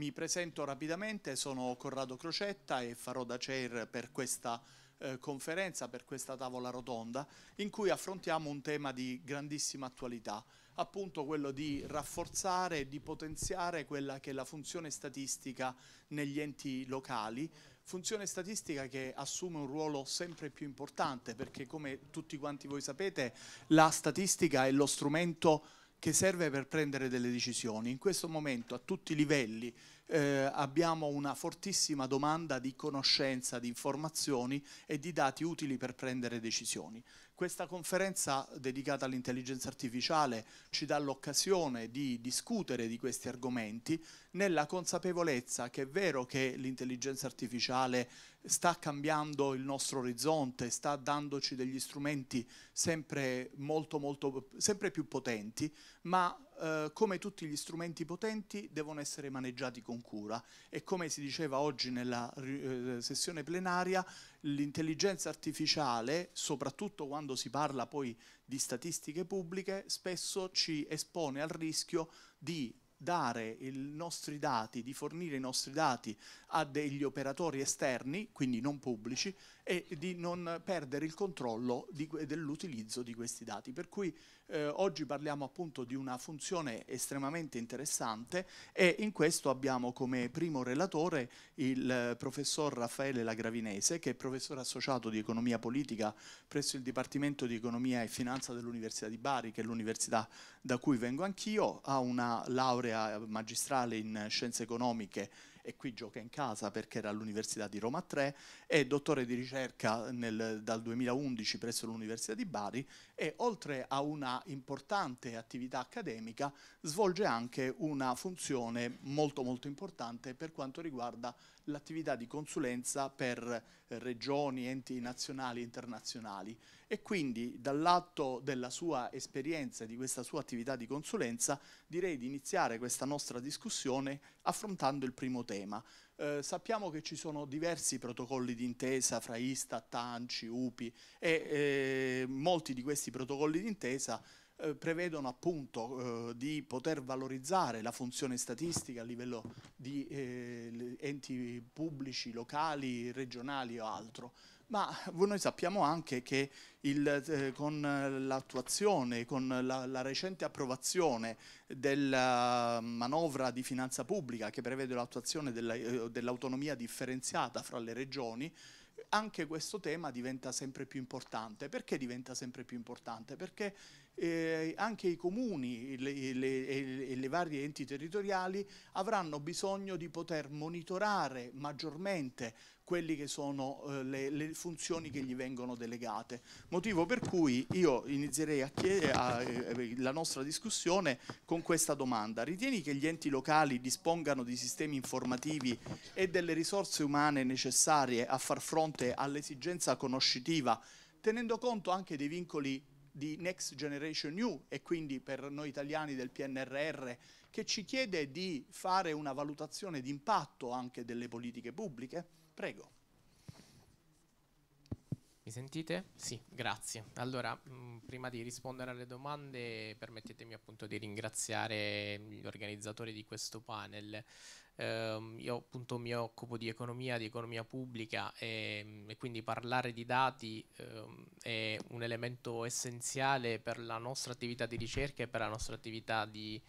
Mi presento rapidamente, sono Corrado Crocetta e farò da chair per questa eh, conferenza, per questa tavola rotonda, in cui affrontiamo un tema di grandissima attualità, appunto quello di rafforzare e di potenziare quella che è la funzione statistica negli enti locali, funzione statistica che assume un ruolo sempre più importante perché come tutti quanti voi sapete la statistica è lo strumento che serve per prendere delle decisioni. In questo momento a tutti i livelli eh, abbiamo una fortissima domanda di conoscenza, di informazioni e di dati utili per prendere decisioni. Questa conferenza dedicata all'intelligenza artificiale ci dà l'occasione di discutere di questi argomenti nella consapevolezza che è vero che l'intelligenza artificiale sta cambiando il nostro orizzonte, sta dandoci degli strumenti sempre, molto, molto, sempre più potenti, ma eh, come tutti gli strumenti potenti devono essere maneggiati con cura e come si diceva oggi nella eh, sessione plenaria, l'intelligenza artificiale, soprattutto quando si parla poi di statistiche pubbliche, spesso ci espone al rischio di dare i nostri dati, di fornire i nostri dati a degli operatori esterni, quindi non pubblici, e di non perdere il controllo dell'utilizzo di questi dati. Per cui eh, oggi parliamo appunto di una funzione estremamente interessante e in questo abbiamo come primo relatore il eh, professor Raffaele Lagravinese che è professore associato di economia politica presso il Dipartimento di Economia e Finanza dell'Università di Bari che è l'università da cui vengo anch'io, ha una laurea magistrale in scienze economiche e qui gioca in casa perché era all'Università di Roma 3, è dottore di ricerca nel, dal 2011 presso l'Università di Bari e oltre a una importante attività accademica svolge anche una funzione molto molto importante per quanto riguarda l'attività di consulenza per eh, regioni, enti nazionali e internazionali e quindi dall'atto della sua esperienza e di questa sua attività di consulenza direi di iniziare questa nostra discussione affrontando il primo tema. Eh, sappiamo che ci sono diversi protocolli d'intesa fra Istat, ANCI, UPI e eh, molti di questi protocolli d'intesa eh, prevedono appunto eh, di poter valorizzare la funzione statistica a livello di eh, enti pubblici, locali, regionali o altro, ma noi sappiamo anche che il, eh, con l'attuazione, con la, la, recente approvazione della manovra di finanza pubblica che prevede l'attuazione eh, dell'autonomia differenziata fra le regioni, anche questo tema diventa sempre più importante. Perché diventa sempre più importante? Perché eh, anche i comuni e le, varie enti territoriali avranno bisogno di poter monitorare maggiormente quelle che sono eh, le, le, funzioni che gli vengono delegate. Motivo per cui io inizierei a a, eh, la nostra discussione con questa domanda. Ritieni che gli enti locali dispongano di sistemi informativi e delle risorse umane necessarie a far fronte all'esigenza conoscitiva, tenendo conto anche dei vincoli di Next Generation EU e quindi per noi italiani del PNRR che ci chiede di fare una valutazione d'impatto anche delle politiche pubbliche? Prego. Mi sentite? Sì, grazie. Allora, mh, mm, prima di rispondere alle domande, permettetemi appunto di ringraziare gli organizzatori di questo panel. Eh, io appunto mi occupo di economia, di economia pubblica e, ehm, e quindi parlare di dati eh, è un elemento essenziale per la nostra attività di ricerca e per la nostra attività di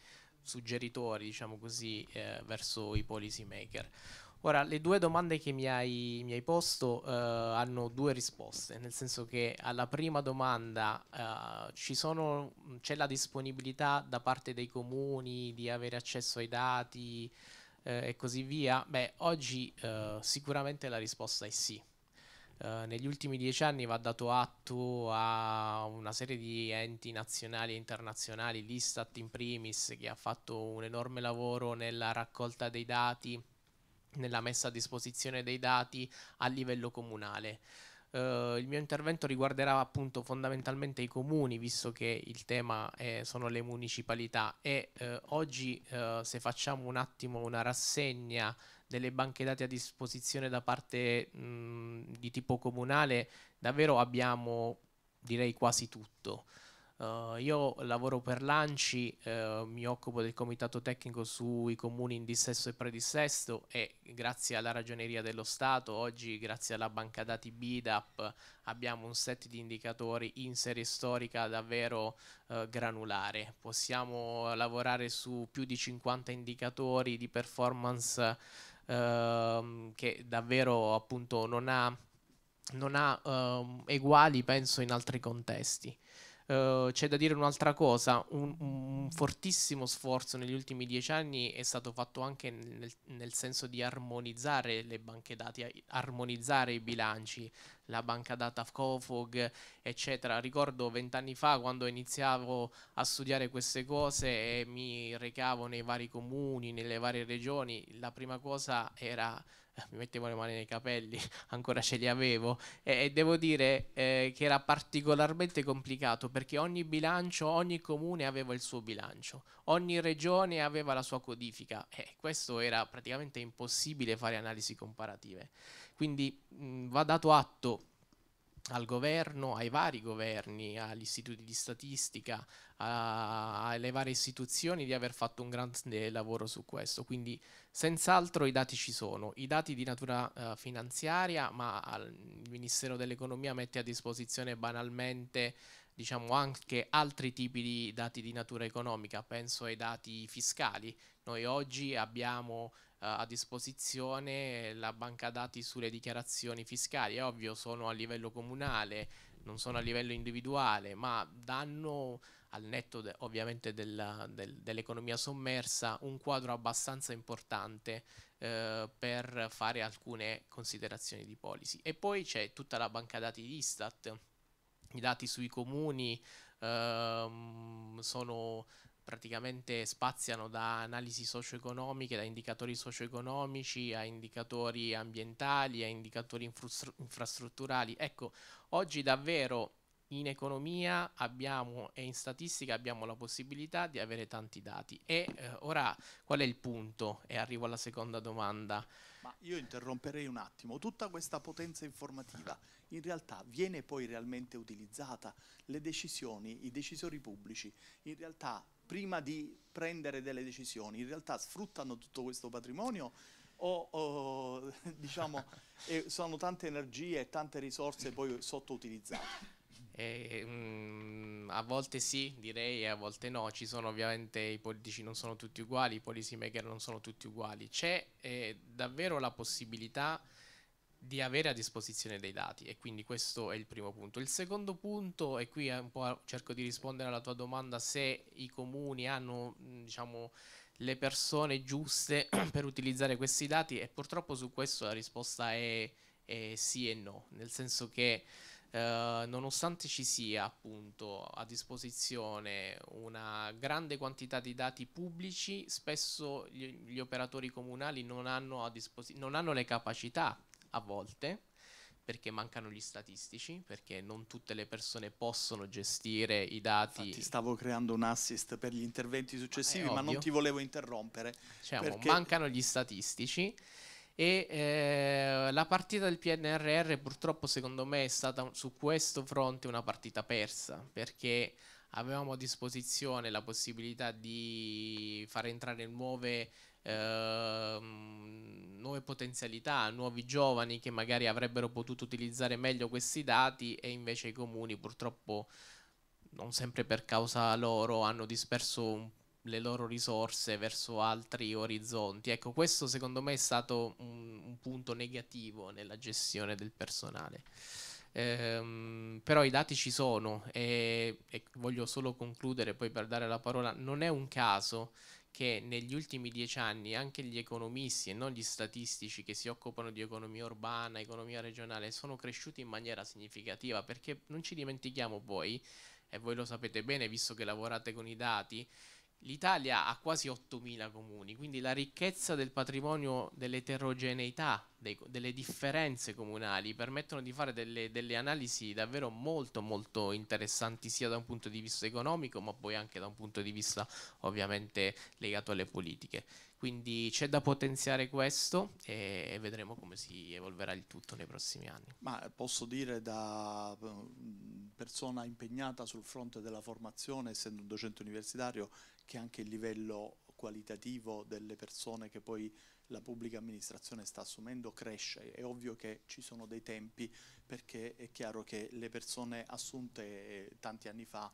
suggeritori, diciamo così, eh, verso i policy maker. Ora, le due domande che mi hai, mi hai posto eh, hanno due risposte, nel senso che alla prima domanda eh, sono, c'è la disponibilità da parte dei comuni di avere accesso ai dati eh, e così via? Beh, oggi eh, sicuramente la risposta è sì. Eh, negli ultimi dieci anni va dato atto a una serie di enti nazionali e internazionali, l'Istat in primis, che ha fatto un enorme lavoro nella raccolta dei dati nella messa a disposizione dei dati a livello comunale. Uh, il mio intervento riguarderà appunto fondamentalmente i comuni, visto che il tema è, eh, sono le municipalità e uh, oggi uh, se facciamo un attimo una rassegna delle banche dati a disposizione da parte mh, di tipo comunale, davvero abbiamo direi quasi tutto. Uh, io lavoro per l'ANCI, uh, eh, mi occupo del comitato tecnico sui comuni in dissesto e predissesto e grazie alla ragioneria dello Stato, oggi grazie alla banca dati BIDAP abbiamo un set di indicatori in serie storica davvero uh, granulare. Possiamo lavorare su più di 50 indicatori di performance ehm, che davvero appunto non ha, non ha ehm, eguali penso in altri contesti. Ehm, c'è da dire un'altra cosa, un, un, fortissimo sforzo negli ultimi dieci anni è stato fatto anche nel, nel, senso di armonizzare le banche dati, armonizzare i bilanci, la banca data Cofog, eccetera. Ricordo vent'anni fa quando iniziavo a studiare queste cose e mi recavo nei vari comuni, nelle varie regioni, la prima cosa era mi mettevo le mani nei capelli, ancora ce li avevo e, e devo dire eh, che era particolarmente complicato perché ogni bilancio, ogni comune aveva il suo bilancio, ogni regione aveva la sua codifica e questo era praticamente impossibile fare analisi comparative. Quindi mh, va dato atto al governo, ai vari governi, agli istituti di statistica, a, alle varie istituzioni di aver fatto un grande lavoro su questo. Quindi senz'altro i dati ci sono, i dati di natura uh, finanziaria, ma al, il Ministero dell'Economia mette a disposizione banalmente diciamo anche altri tipi di dati di natura economica, penso ai dati fiscali. Noi oggi abbiamo eh, a disposizione la banca dati sulle dichiarazioni fiscali. È ovvio, sono a livello comunale, non sono a livello individuale, ma danno al netto de ovviamente del, del, dell'economia sommersa un quadro abbastanza importante eh, per fare alcune considerazioni di policy. E poi c'è tutta la banca dati di Istat, i dati sui comuni ehm, sono praticamente spaziano da analisi socio-economiche, da indicatori socio-economici a indicatori ambientali, a indicatori infrastru- infrastrutturali. Ecco, oggi davvero in economia abbiamo, e in statistica abbiamo la possibilità di avere tanti dati. E eh, ora qual è il punto? E arrivo alla seconda domanda io interromperei un attimo, tutta questa potenza informativa in realtà viene poi realmente utilizzata, le decisioni, i decisori pubblici in realtà prima di prendere delle decisioni in realtà sfruttano tutto questo patrimonio o, o diciamo sono tante energie e tante risorse poi sottoutilizzate? E, mh, mm, a volte sì, direi, e a volte no. Ci sono ovviamente i politici non sono tutti uguali, i policy maker non sono tutti uguali. C'è eh, davvero la possibilità di avere a disposizione dei dati e quindi questo è il primo punto. Il secondo punto, e qui cerco di rispondere alla tua domanda, se i comuni hanno mm, diciamo, le persone giuste per utilizzare questi dati e purtroppo su questo la risposta è, è sì e no, nel senso che eh, nonostante ci sia appunto a disposizione una grande quantità di dati pubblici, spesso gli, gli operatori comunali non hanno, disposi- non hanno le capacità a volte perché mancano gli statistici, perché non tutte le persone possono gestire i dati. Infatti stavo creando un assist per gli interventi successivi, ma, ma non ti volevo interrompere. Diciamo, perché... mancano gli statistici e eh, la partita del PNRR purtroppo secondo me è stata su questo fronte una partita persa perché avevamo a disposizione la possibilità di far entrare nuove, eh, nuove, potenzialità, nuovi giovani che magari avrebbero potuto utilizzare meglio questi dati e invece i comuni purtroppo non sempre per causa loro hanno disperso un le loro risorse verso altri orizzonti. Ecco, questo secondo me è stato un, un punto negativo nella gestione del personale. Ehm, però i dati ci sono e, e, voglio solo concludere poi per dare la parola. Non è un caso che negli ultimi dieci anni anche gli economisti e non gli statistici che si occupano di economia urbana, economia regionale, sono cresciuti in maniera significativa perché non ci dimentichiamo voi, e voi lo sapete bene visto che lavorate con i dati, L'Italia ha quasi 8.000 comuni, quindi la ricchezza del patrimonio dell'eterogeneità, delle differenze comunali, permettono di fare delle, delle, analisi davvero molto molto interessanti sia da un punto di vista economico ma poi anche da un punto di vista ovviamente legato alle politiche. Quindi c'è da potenziare questo e, e vedremo come si evolverà il tutto nei prossimi anni. Ma posso dire da persona impegnata sul fronte della formazione, essendo un docente universitario, che anche il livello qualitativo delle persone che poi la pubblica amministrazione sta assumendo cresce. È ovvio che ci sono dei tempi perché è chiaro che le persone assunte eh, tanti anni fa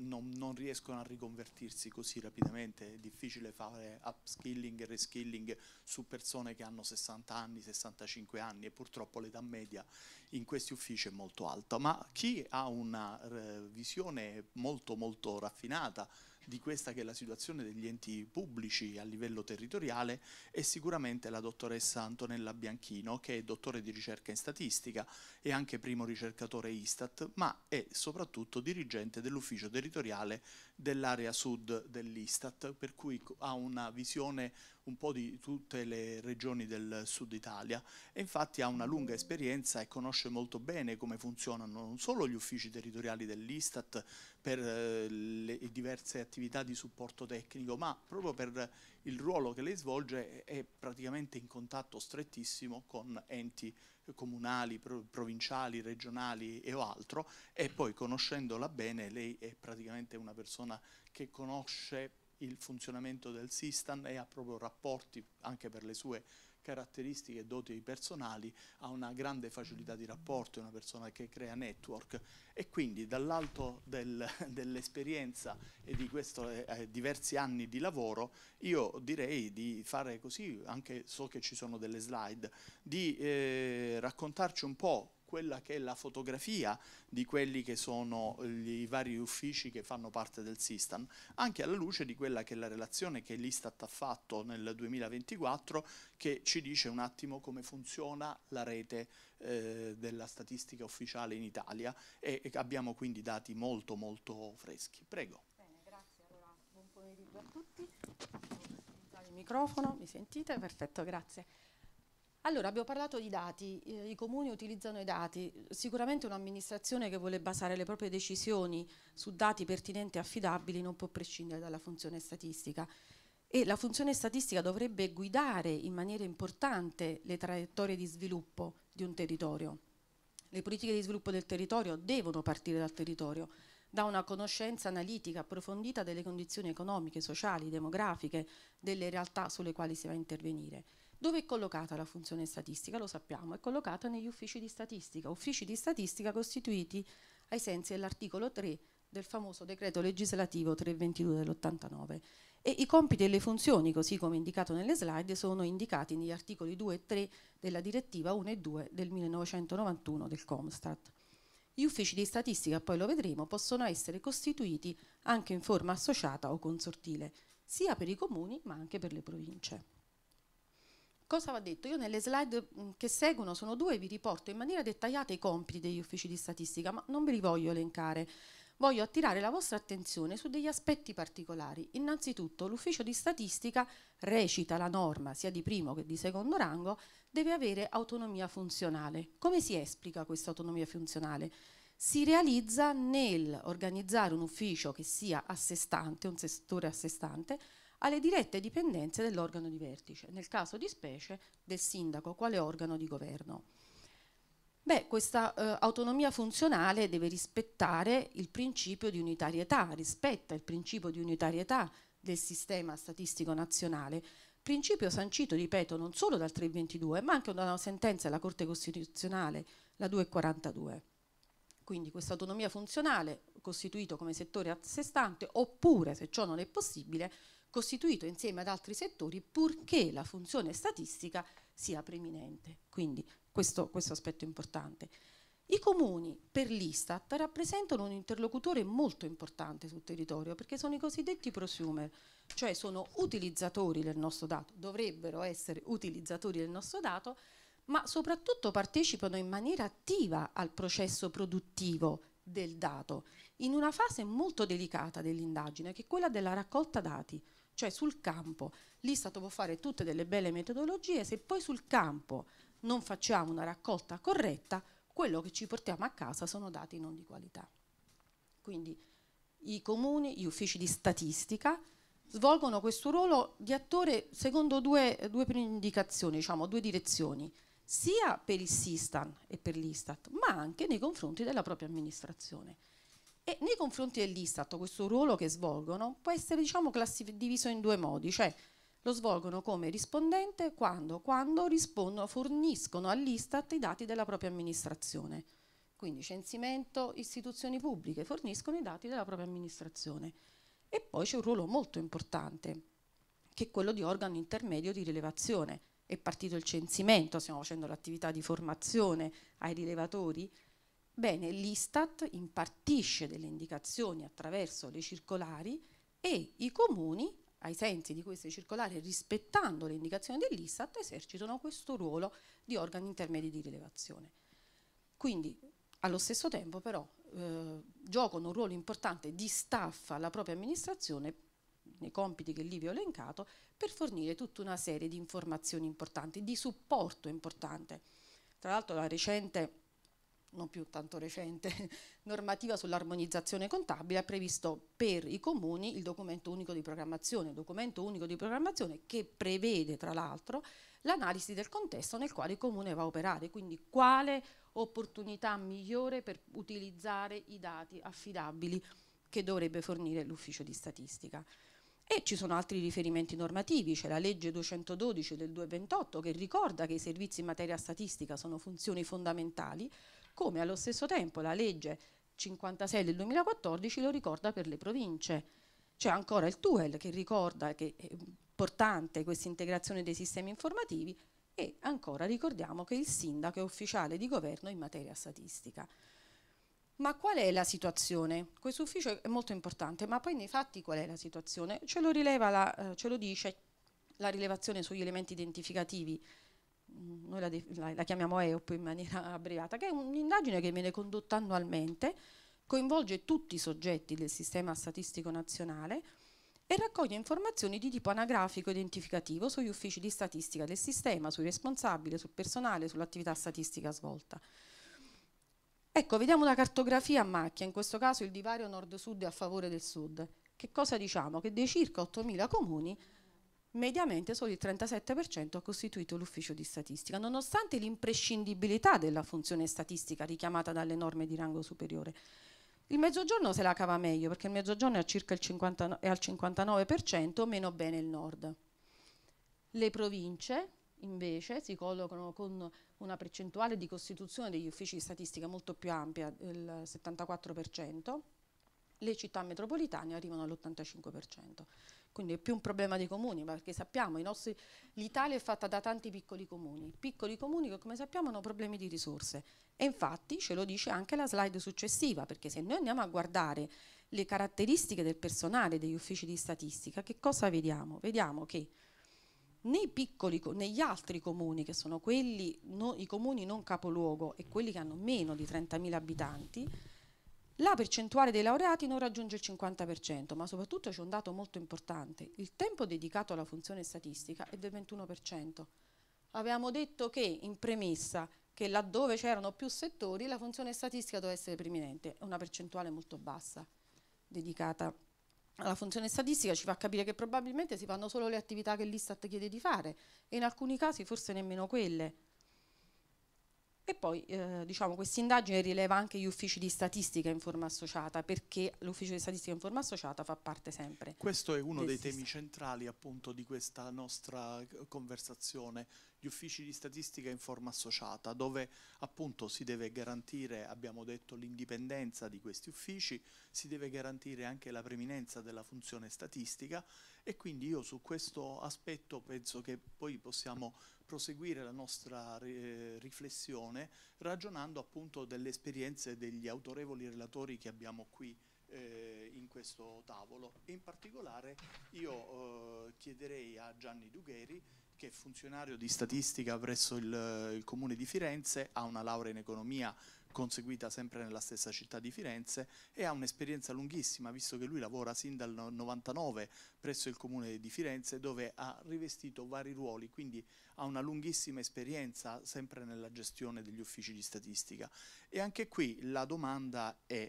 non, non, riescono a riconvertirsi così rapidamente, è difficile fare upskilling e reskilling su persone che hanno 60 anni, 65 anni e purtroppo l'età media in questi uffici è molto alta, ma chi ha una eh, visione molto molto raffinata di questa che è la situazione degli enti pubblici a livello territoriale è sicuramente la dottoressa Antonella Bianchino che è dottore di ricerca in statistica e anche primo ricercatore Istat ma è soprattutto dirigente dell'ufficio territoriale dell'area sud dell'Istat per cui ha una visione un po' di tutte le regioni del sud Italia e infatti ha una lunga esperienza e conosce molto bene come funzionano non solo gli uffici territoriali dell'Istat per eh, le diverse attività di supporto tecnico, ma proprio per il ruolo che lei svolge è praticamente in contatto strettissimo con enti comunali, provinciali, regionali e o altro e poi conoscendola bene lei è praticamente una persona che conosce il funzionamento del SISTAN e ha proprio rapporti, anche per le sue caratteristiche e doti personali, ha una grande facilità di rapporto, è una persona che crea network e quindi dall'alto dell'esperienza e di questi eh, eh, diversi anni di lavoro io direi di fare così, anche so che ci sono delle slide, di eh, raccontarci un po' quella che è la fotografia di quelli che sono i vari uffici che fanno parte del SISTAN, anche alla luce di quella che è la relazione che l'Istat ha fatto nel 2024 che ci dice un attimo come funziona la rete eh, della statistica ufficiale in Italia e, e abbiamo quindi dati molto molto freschi. Prego. Bene, grazie. Allora, buon pomeriggio a tutti. Il microfono, mi sentite? Perfetto, grazie. Allora, abbiamo parlato di dati, eh, i comuni utilizzano i dati, sicuramente un'amministrazione che vuole basare le proprie decisioni su dati pertinenti e affidabili non può prescindere dalla funzione statistica e la funzione statistica dovrebbe guidare in maniera importante le traiettorie di sviluppo di un territorio. Le politiche di sviluppo del territorio devono partire dal territorio, da una conoscenza analitica approfondita delle condizioni economiche, sociali, demografiche, delle realtà sulle quali si va a intervenire. Dove è collocata la funzione statistica? Lo sappiamo, è collocata negli uffici di statistica, uffici di statistica costituiti ai sensi dell'articolo 3 del famoso decreto legislativo 322 dell'89 e i compiti e le funzioni, così come indicato nelle slide, sono indicati negli articoli 2 e 3 della direttiva 1 e 2 del 1991 del Comstat. Gli uffici di statistica, poi lo vedremo, possono essere costituiti anche in forma associata o consortile, sia per i comuni ma anche per le province. Cosa va detto? Io nelle slide mm, che seguono sono due, vi riporto in maniera dettagliata i compiti degli uffici di statistica, ma non ve li voglio elencare. Voglio attirare la vostra attenzione su degli aspetti particolari. Innanzitutto, l'ufficio di statistica recita la norma, sia di primo che di secondo rango, deve avere autonomia funzionale. Come si esplica questa autonomia funzionale? si realizza nel organizzare un ufficio che sia a sé stante, un settore a sé stante, alle dirette dipendenze dell'organo di vertice, nel caso di specie del sindaco, quale organo di governo. Beh, questa eh, autonomia funzionale deve rispettare il principio di unitarietà, rispetta il principio di unitarietà del sistema statistico nazionale, principio sancito, ripeto, non solo dal 322, ma anche da una sentenza della Corte Costituzionale, la 242. Quindi questa autonomia funzionale costituito come settore a sé stante, oppure, se ciò non è possibile, costituito insieme ad altri settori purché la funzione statistica sia preminente. Quindi questo, questo aspetto è importante. I comuni per l'Istat rappresentano un interlocutore molto importante sul territorio perché sono i cosiddetti prosumer, cioè sono utilizzatori del nostro dato, dovrebbero essere utilizzatori del nostro dato, ma soprattutto partecipano in maniera attiva al processo produttivo del dato in una fase molto delicata dell'indagine che è quella della raccolta dati cioè sul campo. L'Istat può fare tutte delle belle metodologie, se poi sul campo non facciamo una raccolta corretta, quello che ci portiamo a casa sono dati non di qualità. Quindi i comuni, gli uffici di statistica, svolgono questo ruolo di attore secondo due, due indicazioni, diciamo due direzioni, sia per il Sistan e per l'Istat, ma anche nei confronti della propria amministrazione. E nei confronti dell'Istat questo ruolo che svolgono può essere diciamo, diviso in due modi, cioè lo svolgono come rispondente quando, quando forniscono all'Istat i dati della propria amministrazione. Quindi censimento, istituzioni pubbliche forniscono i dati della propria amministrazione. E poi c'è un ruolo molto importante, che è quello di organo intermedio di rilevazione. È partito il censimento, stiamo facendo l'attività di formazione ai rilevatori, Bene, l'Istat impartisce delle indicazioni attraverso le circolari e i comuni, ai sensi di queste circolari, rispettando le indicazioni dell'Istat, esercitano questo ruolo di organi intermedi di rilevazione. Quindi, allo stesso tempo, però, eh, giocano un ruolo importante di staff alla propria amministrazione nei compiti che lì vi ho elencato, per fornire tutta una serie di informazioni importanti, di supporto importante. Tra l'altro la recente non più tanto recente, normativa sull'armonizzazione contabile ha previsto per i comuni il documento unico di programmazione, documento unico di programmazione che prevede tra l'altro l'analisi del contesto nel quale il comune va a operare, quindi quale opportunità migliore per utilizzare i dati affidabili che dovrebbe fornire l'ufficio di statistica. E ci sono altri riferimenti normativi, c'è la legge 212 del 228 che ricorda che i servizi in materia statistica sono funzioni fondamentali come allo stesso tempo la legge 56 del 2014 lo ricorda per le province. C'è ancora il TUEL che ricorda che è importante questa integrazione dei sistemi informativi e ancora ricordiamo che il sindaco è ufficiale di governo in materia statistica. Ma qual è la situazione? Questo ufficio è molto importante, ma poi nei fatti qual è la situazione? Ce lo, la, eh, ce lo dice la rilevazione sugli elementi identificativi Mm, noi la, la, la chiamiamo EOP in maniera abbreviata, che è un'indagine che viene condotta annualmente, coinvolge tutti i soggetti del sistema statistico nazionale e raccoglie informazioni di tipo anagrafico identificativo sugli uffici di statistica del sistema, sui responsabili, sul personale, sull'attività statistica svolta. Ecco, vediamo una cartografia a macchia, in questo caso il divario nord-sud è a favore del sud. Che cosa diciamo? Che dei circa 8.000 comuni mediamente solo il 37% ha costituito l'ufficio di statistica, nonostante l'imprescindibilità della funzione statistica richiamata dalle norme di rango superiore. Il mezzogiorno se la cava meglio perché il mezzogiorno è, circa il 50, è al 59%, meno bene il nord. Le province invece si collocano con una percentuale di costituzione degli uffici di statistica molto più ampia, il 74%, le città metropolitane arrivano all'85% quindi è più un problema dei comuni, perché sappiamo che l'Italia è fatta da tanti piccoli comuni, piccoli comuni che come sappiamo hanno problemi di risorse e infatti ce lo dice anche la slide successiva, perché se noi andiamo a guardare le caratteristiche del personale degli uffici di statistica, che cosa vediamo? Vediamo che piccoli, negli altri comuni, che sono quelli, no, i comuni non capoluogo e quelli che hanno meno di 30.000 abitanti, la percentuale dei laureati non raggiunge il 50%, ma soprattutto c'è un dato molto importante, il tempo dedicato alla funzione statistica è del 21%. Avevamo detto che in premessa che laddove c'erano più settori la funzione statistica doveva essere preminente, è una percentuale molto bassa dedicata alla funzione statistica ci fa capire che probabilmente si fanno solo le attività che l'Istat chiede di fare e in alcuni casi forse nemmeno quelle. E poi eh, diciamo, questa indagine rileva anche gli uffici di statistica in forma associata, perché l'ufficio di statistica in forma associata fa parte sempre. Questo è uno dei sistema. temi centrali appunto di questa nostra eh, conversazione, gli uffici di statistica in forma associata, dove appunto si deve garantire, abbiamo detto, l'indipendenza di questi uffici, si deve garantire anche la preminenza della funzione statistica e quindi io su questo aspetto penso che poi possiamo proseguire la nostra eh, riflessione ragionando appunto delle esperienze degli autorevoli relatori che abbiamo qui eh, in questo tavolo. in particolare io eh, chiederei a Gianni Dugheri che è funzionario di statistica presso il, il Comune di Firenze, ha una laurea in economia conseguita sempre nella stessa città di Firenze e ha un'esperienza lunghissima, visto che lui lavora sin dal 99 presso il comune di Firenze, dove ha rivestito vari ruoli, quindi ha una lunghissima esperienza sempre nella gestione degli uffici di statistica. E anche qui la domanda è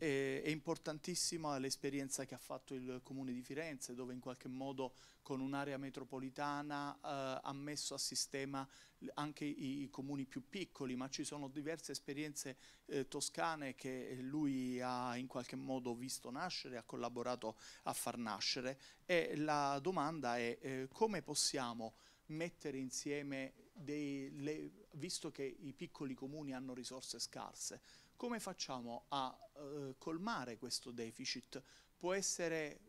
e, è importantissima l'esperienza che ha fatto il Comune di Firenze, dove in qualche modo con un'area metropolitana eh, ha messo a sistema anche i, i, comuni più piccoli, ma ci sono diverse esperienze eh, toscane che lui ha in qualche modo visto nascere, ha collaborato a far nascere. E la domanda è eh, come possiamo mettere insieme dei, le, visto che i piccoli comuni hanno risorse scarse, come facciamo a eh, colmare questo deficit? Può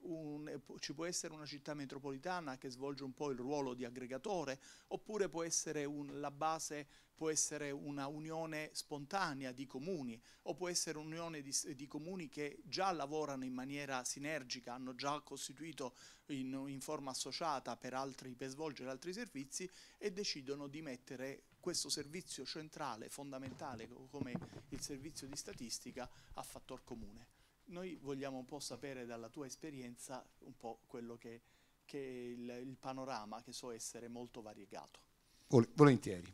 un, ci può essere una città metropolitana che svolge un po' il ruolo di aggregatore oppure può essere un, la base può essere una unione spontanea di comuni o può essere un'unione di, di, comuni che già lavorano in maniera sinergica, hanno già costituito in, in forma associata per, altri, per svolgere altri servizi e decidono di mettere questo servizio centrale, fondamentale come il servizio di statistica, a fattor comune. Noi vogliamo un po' sapere dalla tua esperienza un po' quello che, che il, il, panorama che so essere molto variegato. Volentieri.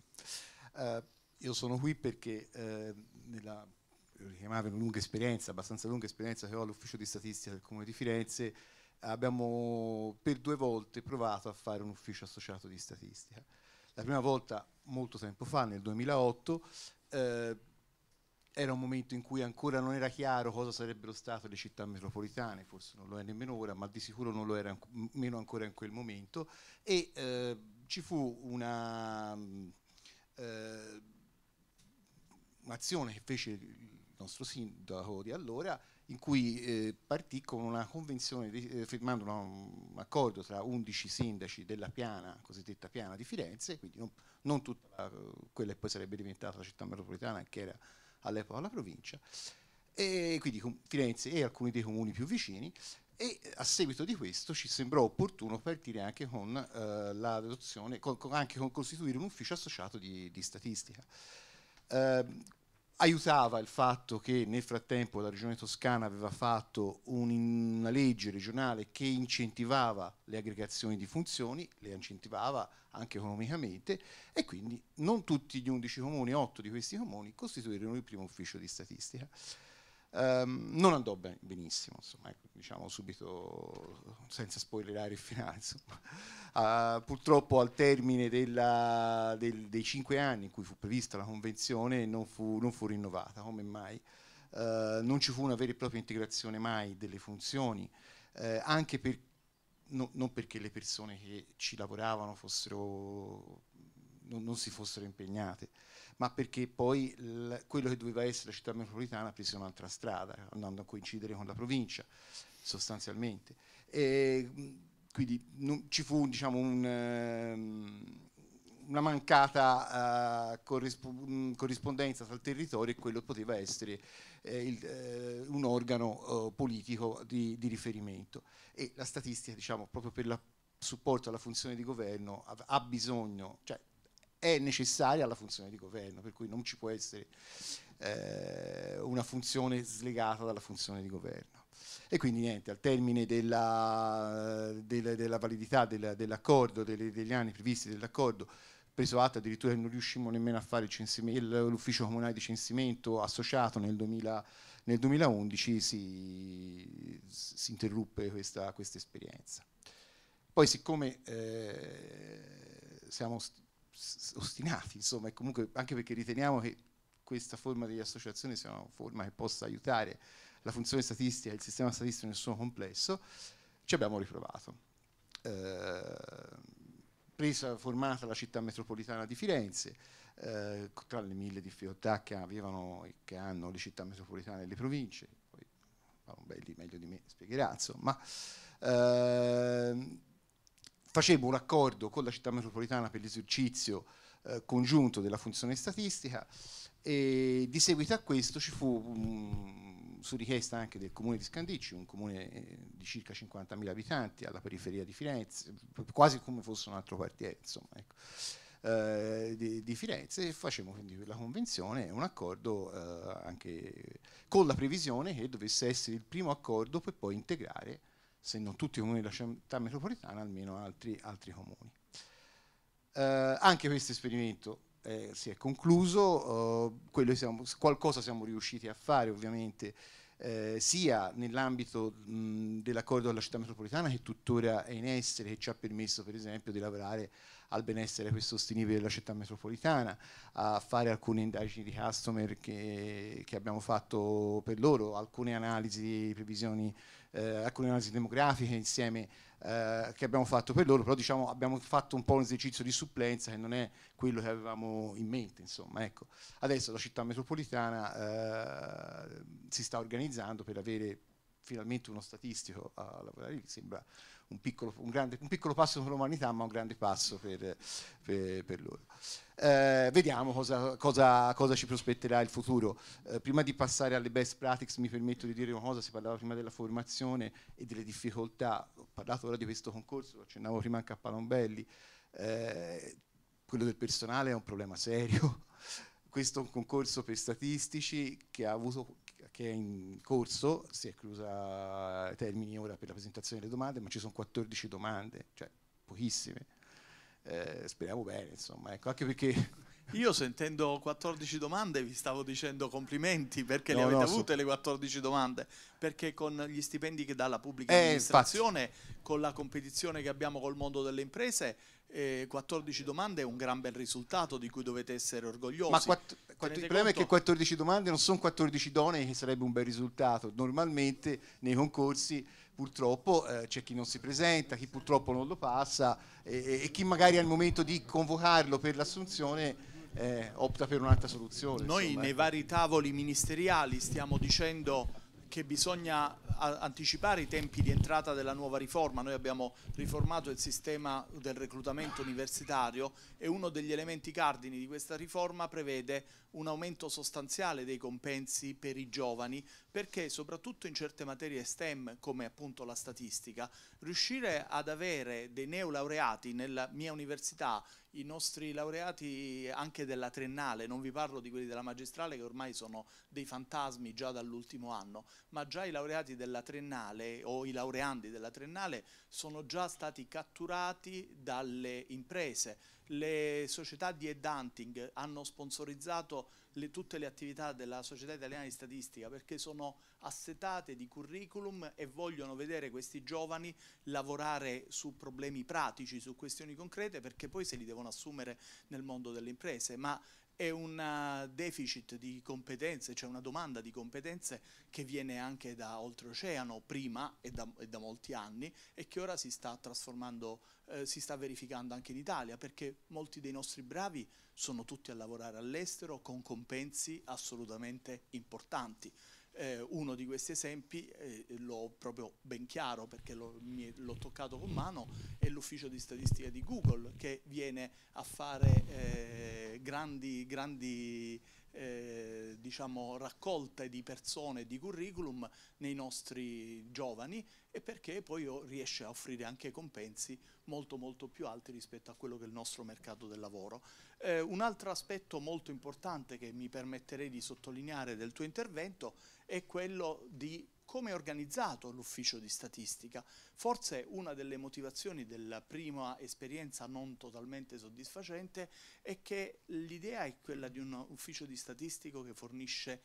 Uh, io sono qui perché uh, nella richiamava una lunga esperienza, abbastanza lunga esperienza che ho all'ufficio di statistica del Comune di Firenze, abbiamo per due volte provato a fare un ufficio associato di statistica. La prima volta molto tempo fa, nel 2008, eh, era un momento in cui ancora non era chiaro cosa sarebbero state le città metropolitane, forse non lo è nemmeno ora, ma di sicuro non lo era anco, meno ancora in quel momento, e eh, ci fu una, eh, un'azione che fece il nostro sindaco di allora in cui eh, partì con una convenzione, eh, firmando una, un accordo tra 11 sindaci della piana, cosiddetta piana di Firenze, quindi non, non tutta la, quella che poi sarebbe diventata la città metropolitana che era all'epoca la provincia, e quindi Firenze e alcuni dei comuni più vicini, e a seguito di questo ci sembrò opportuno partire anche con eh, l'adozione, con, con, anche con costituire un ufficio associato di, di statistica. Eh, aiutava il fatto che nel frattempo la regione toscana aveva fatto un, una legge regionale che incentivava le aggregazioni di funzioni, le incentivava anche economicamente e quindi non tutti gli 11 comuni, 8 di questi comuni costituirono il primo ufficio di statistica. Um, non andò ben, benissimo, insomma, ecco, diciamo subito senza spoilerare il finale. Uh, purtroppo al termine della, del, dei cinque anni in cui fu prevista la convenzione non fu, non fu rinnovata, come mai? Uh, non ci fu una vera e propria integrazione mai delle funzioni, uh, anche per, no, non perché le persone che ci lavoravano fossero, non, non si fossero impegnate ma perché poi quello che doveva essere la città metropolitana ha preso un'altra strada, andando a coincidere con la provincia, sostanzialmente. E, quindi non, ci fu diciamo, un, ehm, una mancata uh, eh, corrisp- mm, corrispondenza tra il territorio e quello che poteva essere eh, il, eh, un organo eh, politico di, di, riferimento. E la statistica, diciamo, proprio per il supporto alla funzione di governo, ha, ha bisogno, cioè, è necessaria alla funzione di governo, per cui non ci può essere eh, una funzione slegata dalla funzione di governo. E quindi niente, al termine della, della, della validità della, dell'accordo, delle, degli anni previsti dell'accordo, preso atto addirittura che non riuscimmo nemmeno a fare l'ufficio comunale di censimento associato nel, 2000, nel 2011, si, si interruppe questa, questa, esperienza. Poi siccome eh, siamo... St- ostinati, insomma, e comunque anche perché riteniamo che questa forma di associazione sia una forma che possa aiutare la funzione statistica e il sistema statistico nel suo complesso, ci abbiamo riprovato. Eh, presa, formata la città metropolitana di Firenze, eh, tra le mille difficoltà che, avevano, e che hanno le città metropolitane e le province, poi Belli meglio di me spiegherà, insomma, eh, facevo un accordo con la città metropolitana per l'esercizio eh, congiunto della funzione statistica e di seguito a questo ci fu, um, su richiesta anche del comune di Scandicci, un comune eh, di circa 50.000 abitanti alla periferia di Firenze, quasi come fosse un altro quartiere insomma, ecco, eh, di, di, Firenze e facemmo quindi la convenzione un accordo eh, anche con la previsione che dovesse essere il primo accordo per poi integrare se non tutti i comuni della città metropolitana, almeno altri, altri comuni. Eh, anche questo esperimento eh, si è concluso, eh, siamo, qualcosa siamo riusciti a fare ovviamente eh, sia nell'ambito dell'accordo della città metropolitana che tuttora è in essere, che ci ha permesso per esempio di lavorare al benessere più sostenibile della città metropolitana, a fare alcune indagini di customer che, che abbiamo fatto per loro, alcune analisi, previsioni eh, alcune analisi demografiche insieme eh, che abbiamo fatto per loro, però diciamo abbiamo fatto un po' un esercizio di supplenza che non è quello che avevamo in mente. Insomma, ecco. Adesso la città metropolitana eh, si sta organizzando per avere finalmente uno statistico a lavorare, sembra un piccolo, un grande, un piccolo passo per l'umanità, ma un grande passo per, per, per loro. Eh, vediamo cosa, cosa, cosa, ci prospetterà il futuro. Eh, prima di passare alle best practices, mi permetto di dire una cosa: si parlava prima della formazione e delle difficoltà. Ho parlato ora di questo concorso, lo accennavo prima anche a Palombelli. Eh, quello del personale è un problema serio. Questo è un concorso per statistici che ha avuto che è in corso, si è chiusa eh, i termini ora per la presentazione delle domande, ma ci sono 14 domande, cioè pochissime. Eh, speriamo bene, insomma, ecco, anche perché io sentendo 14 domande vi stavo dicendo complimenti perché no, le avete no, avute so. le 14 domande, perché con gli stipendi che dà la pubblica eh, amministrazione, infatti. con la competizione che abbiamo col mondo delle imprese, eh, 14 domande è un gran bel risultato di cui dovete essere orgogliosi. Ma quatt- quatt- il problema conto? è che 14 domande non sono 14 donne che sarebbe un bel risultato. Normalmente nei concorsi purtroppo eh, c'è chi non si presenta, chi purtroppo non lo passa e, e chi magari al momento di convocarlo per l'assunzione eh, opta per un'altra soluzione. Noi insomma, nei ecco. vari tavoli ministeriali stiamo dicendo che bisogna anticipare i tempi di entrata della nuova riforma. Noi abbiamo riformato il sistema del reclutamento universitario e uno degli elementi cardini di questa riforma prevede un aumento sostanziale dei compensi per i giovani, perché soprattutto in certe materie STEM, come appunto la statistica, riuscire ad avere dei neolaureati nella mia università, i nostri laureati anche della triennale, non vi parlo di quelli della magistrale che ormai sono dei fantasmi già dall'ultimo anno, ma già i laureati della triennale o i laureandi della triennale sono già stati catturati dalle imprese. Le società di ed hunting hanno sponsorizzato le, tutte le attività della Società Italiana di Statistica perché sono assetate di curriculum e vogliono vedere questi giovani lavorare su problemi pratici, su questioni concrete perché poi se li devono assumere nel mondo delle imprese, ma è un eh, deficit di competenze, cioè una domanda di competenze che viene anche da oltreoceano prima e da, e da molti anni e che ora si sta trasformando, eh, si sta verificando anche in Italia perché molti dei nostri bravi sono tutti a lavorare all'estero con compensi assolutamente importanti eh, uno di questi esempi eh, l'ho proprio ben chiaro perché l'ho toccato con mano, è l'ufficio di statistica di Google che viene a fare eh, grandi, grandi eh, diciamo, raccolte di persone, di curriculum nei nostri giovani e perché poi riesce a offrire anche compensi molto molto più alti rispetto a quello che è il nostro mercato del lavoro. Eh, un altro aspetto molto importante che mi permetterei di sottolineare del tuo intervento è quello di come è organizzato l'ufficio di statistica. Forse una delle motivazioni della prima esperienza non totalmente soddisfacente è che l'idea è quella di un ufficio di statistico che fornisce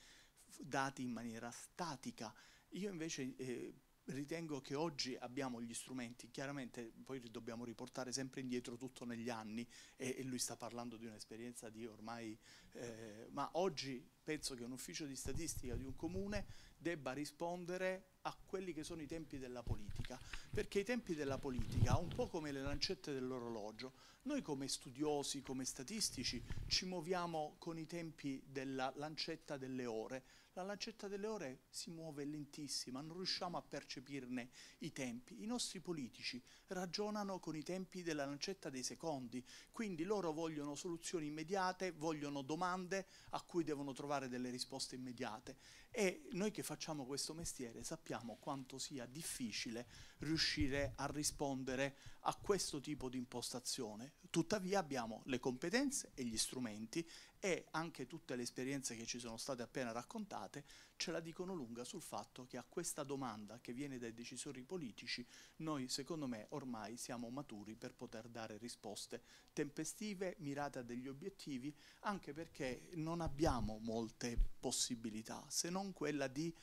dati in maniera statica. Io invece eh, ritengo che oggi abbiamo gli strumenti, chiaramente poi dobbiamo riportare sempre indietro tutto negli anni e, e lui sta parlando di un'esperienza di ormai, eh, ma oggi penso che un ufficio di statistica di un comune debba rispondere a quelli che sono i tempi della politica, perché i tempi della politica, un po' come le lancette dell'orologio, noi come studiosi, come statistici, ci muoviamo con i tempi della lancetta delle ore, la lancetta delle ore si muove lentissima, non riusciamo a percepirne i tempi. I nostri politici ragionano con i tempi della lancetta dei secondi, quindi loro vogliono soluzioni immediate, vogliono domande a cui devono trovare delle risposte immediate. E noi che facciamo questo mestiere sappiamo quanto sia difficile riuscire a rispondere a questo tipo di impostazione. Tuttavia abbiamo le competenze e gli strumenti e anche tutte le esperienze che ci sono state appena raccontate ce la dicono lunga sul fatto che a questa domanda che viene dai decisori politici noi secondo me ormai siamo maturi per poter dare risposte tempestive, mirate a degli obiettivi, anche perché non abbiamo molte possibilità se non quella di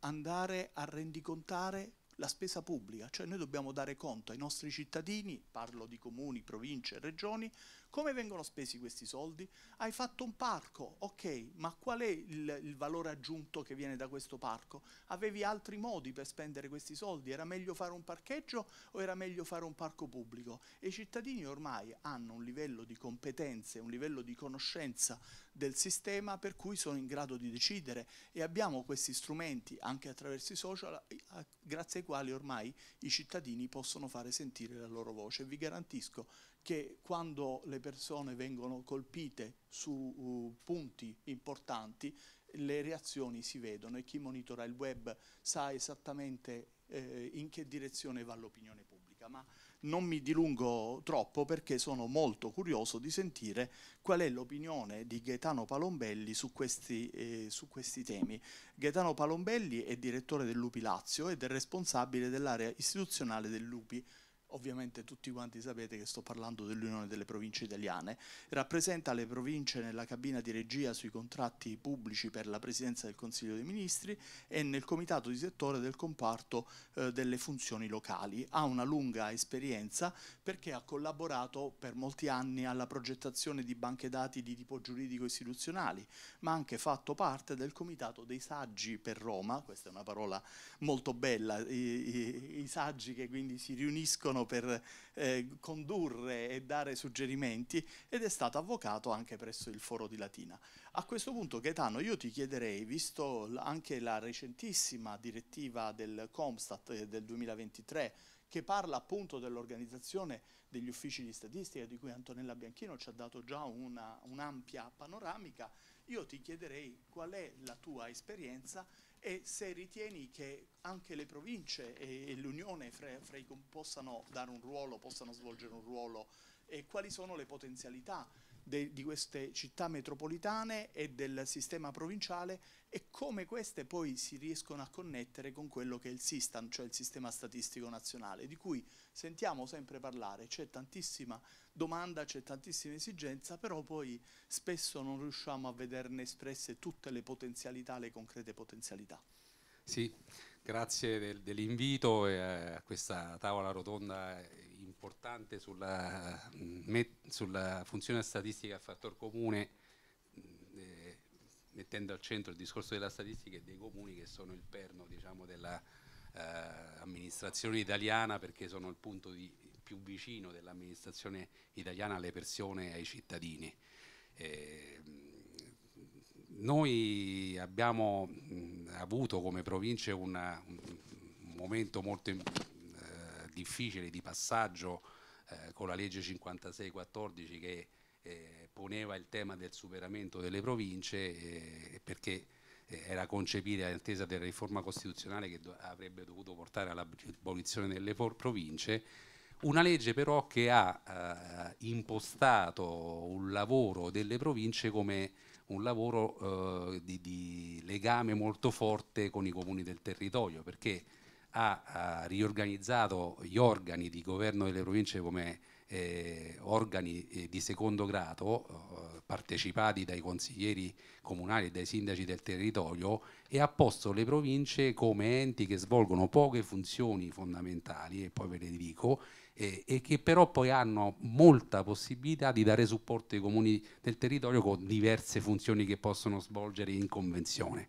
andare a rendicontare la spesa pubblica, cioè noi dobbiamo dare conto ai nostri cittadini, parlo di comuni, province, regioni, come vengono spesi questi soldi? Hai fatto un parco, ok, ma qual è il, il valore aggiunto che viene da questo parco? Avevi altri modi per spendere questi soldi? Era meglio fare un parcheggio o era meglio fare un parco pubblico? E i cittadini ormai hanno un livello di competenze, un livello di conoscenza del sistema per cui sono in grado di decidere e abbiamo questi strumenti anche attraverso i social eh, grazie ai quali ormai i cittadini possono fare sentire la loro voce. Vi garantisco che quando le persone vengono colpite su uh, punti importanti le reazioni si vedono e chi monitora il web sa esattamente eh, in che direzione va l'opinione pubblica. Ma non mi dilungo troppo perché sono molto curioso di sentire qual è l'opinione di Gaetano Palombelli su questi, eh, su questi temi. Gaetano Palombelli è direttore dell'UPI Lazio ed è responsabile dell'area istituzionale dell'UPI ovviamente tutti quanti sapete che sto parlando dell'Unione delle Province Italiane, rappresenta le province nella cabina di regia sui contratti pubblici per la Presidenza del Consiglio dei Ministri e nel comitato di settore del comparto eh, delle funzioni locali. Ha una lunga esperienza perché ha collaborato per molti anni alla progettazione di banche dati di tipo giuridico istituzionali, ma ha anche fatto parte del comitato dei saggi per Roma, questa è una parola molto bella, i, i, i saggi che quindi si riuniscono mano per eh, condurre e dare suggerimenti ed è stato avvocato anche presso il foro di Latina. A questo punto Gaetano io ti chiederei, visto anche la recentissima direttiva del Comstat eh, del 2023 che parla appunto dell'organizzazione degli uffici di statistica di cui Antonella Bianchino ci ha dato già un'ampia un panoramica, io ti chiederei qual è la tua esperienza e se ritieni che anche le province e, l'Unione fra, fra i, possano dare un ruolo, possano svolgere un ruolo e quali sono le potenzialità de, di queste città metropolitane e del sistema provinciale e come queste poi si riescono a connettere con quello che è il SISTAN, cioè il sistema statistico nazionale, di cui sentiamo sempre parlare, c'è tantissima domanda, c'è tantissima esigenza, però poi spesso non riusciamo a vederne espresse tutte le potenzialità, le concrete potenzialità. Sì, grazie del, dell'invito e eh, a questa tavola rotonda eh, importante sulla, sulla funzione statistica a fattor comune, eh, mettendo al centro il discorso della statistica e dei comuni che sono il perno diciamo, dell'amministrazione eh, italiana perché sono il punto di, più vicino dell'amministrazione italiana alle persone e ai cittadini. Eh, noi abbiamo mh, avuto come province una, un, un momento molto importante difficile di passaggio eh, con la legge 56-14 che eh, poneva il tema del superamento delle province eh, perché eh, era concepire l'intesa della riforma costituzionale che do avrebbe dovuto portare all'abolizione delle province, una legge però che ha eh, impostato un lavoro delle province come un lavoro eh, di, di, legame molto forte con i comuni del territorio, perché ha, riorganizzato gli organi di governo delle province come eh, organi eh, di secondo grado eh, partecipati dai consiglieri comunali e dai sindaci del territorio e ha posto le province come enti che svolgono poche funzioni fondamentali e poi ve le dico e che però poi hanno molta possibilità di dare supporto ai comuni del territorio con diverse funzioni che possono svolgere in convenzione.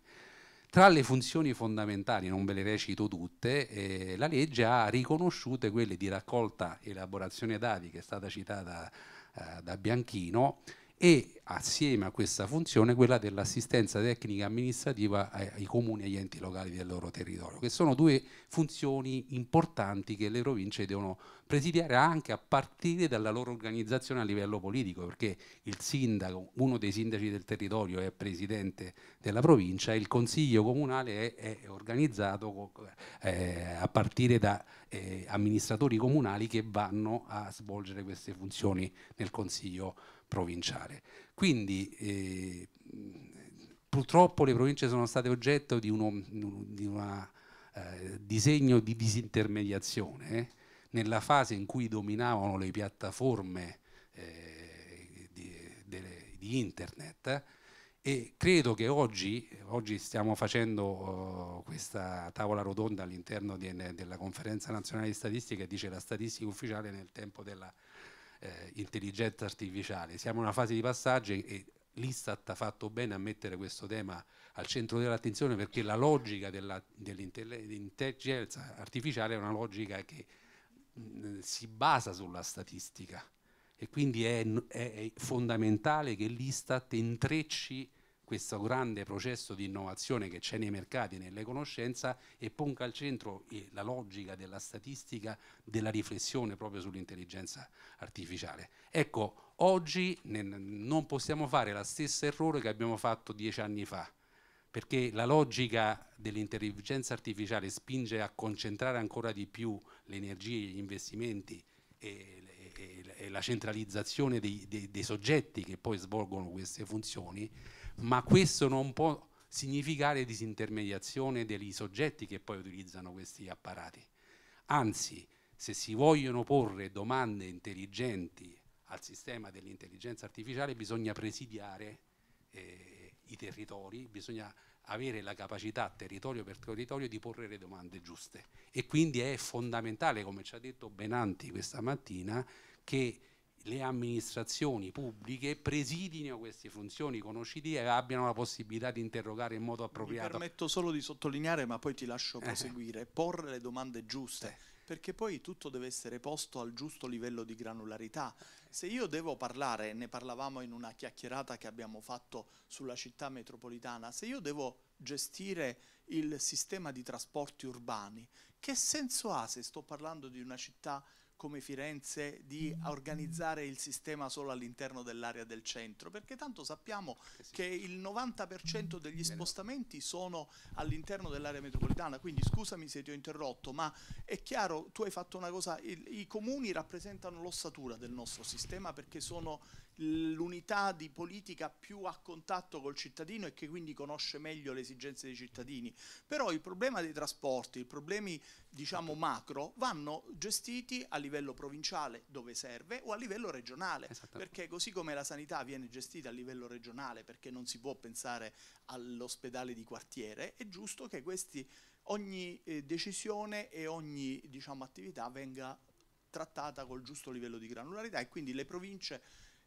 Tra le funzioni fondamentali, non ve le recito tutte, eh, la legge ha riconosciute quelle di raccolta, e elaborazione dati, che è stata citata eh, da Bianchino, e assieme a questa funzione quella dell'assistenza tecnica amministrativa ai, ai comuni e agli enti locali del loro territorio, che sono due funzioni importanti che le province devono presidiare anche a partire dalla loro organizzazione a livello politico, perché il sindaco, uno dei sindaci del territorio è presidente della provincia e il consiglio comunale è, è organizzato eh, a partire da eh, amministratori comunali che vanno a svolgere queste funzioni nel consiglio provinciale. Quindi eh, purtroppo le province sono state oggetto di un eh, disegno di disintermediazione eh, nella fase in cui dominavano le piattaforme eh, di, delle, di, internet e credo che oggi, oggi stiamo facendo uh, questa tavola rotonda all'interno della conferenza nazionale di statistica dice la statistica ufficiale nel tempo della eh, intelligenza artificiale. Siamo in una fase di passaggio e, l'Istat ha fatto bene a mettere questo tema al centro dell'attenzione perché la logica dell'intelligenza artificiale è una logica che mh, si basa sulla statistica e quindi è, è fondamentale che l'Istat intrecci questo grande processo di innovazione che c'è nei mercati e nelle conoscenze e ponga al centro eh, la logica della statistica, della riflessione proprio sull'intelligenza artificiale. Ecco, oggi non possiamo fare lo stesso errore che abbiamo fatto dieci anni fa, perché la logica dell'intelligenza artificiale spinge a concentrare ancora di più le energie, gli investimenti e, e la centralizzazione dei, dei, dei soggetti che poi svolgono queste funzioni ma questo non può significare disintermediazione dei soggetti che poi utilizzano questi apparati. Anzi, se si vogliono porre domande intelligenti al sistema dell'intelligenza artificiale bisogna presidiare eh, i territori, bisogna avere la capacità territorio per territorio di porre le domande giuste e quindi è fondamentale, come ci ha detto Benanti questa mattina, che le amministrazioni pubbliche presidino queste funzioni conoscitive e eh, abbiano la possibilità di interrogare in modo appropriato. Mi permetto solo di sottolineare, ma poi ti lascio eh. proseguire, porre le domande giuste, perché poi tutto deve essere posto al giusto livello di granularità. Se io devo parlare, ne parlavamo in una chiacchierata che abbiamo fatto sulla città metropolitana, se io devo gestire il sistema di trasporti urbani, che senso ha se sto parlando di una città come Firenze di organizzare il sistema solo all'interno dell'area del centro, perché tanto sappiamo eh che il 90% degli spostamenti sono all'interno dell'area metropolitana, quindi scusami se ti ho interrotto, ma è chiaro, tu hai fatto una cosa, i, i comuni rappresentano l'ossatura del nostro sistema perché sono l'unità di politica più a contatto col cittadino e che quindi conosce meglio le esigenze dei cittadini. Però il problema dei trasporti, i problemi diciamo macro vanno gestiti a livello provinciale dove serve o a livello regionale esatto. perché così come la sanità viene gestita a livello regionale perché non si può pensare all'ospedale di quartiere è giusto che questi, ogni eh, decisione e ogni diciamo, attività venga trattata col giusto livello di granularità e quindi le province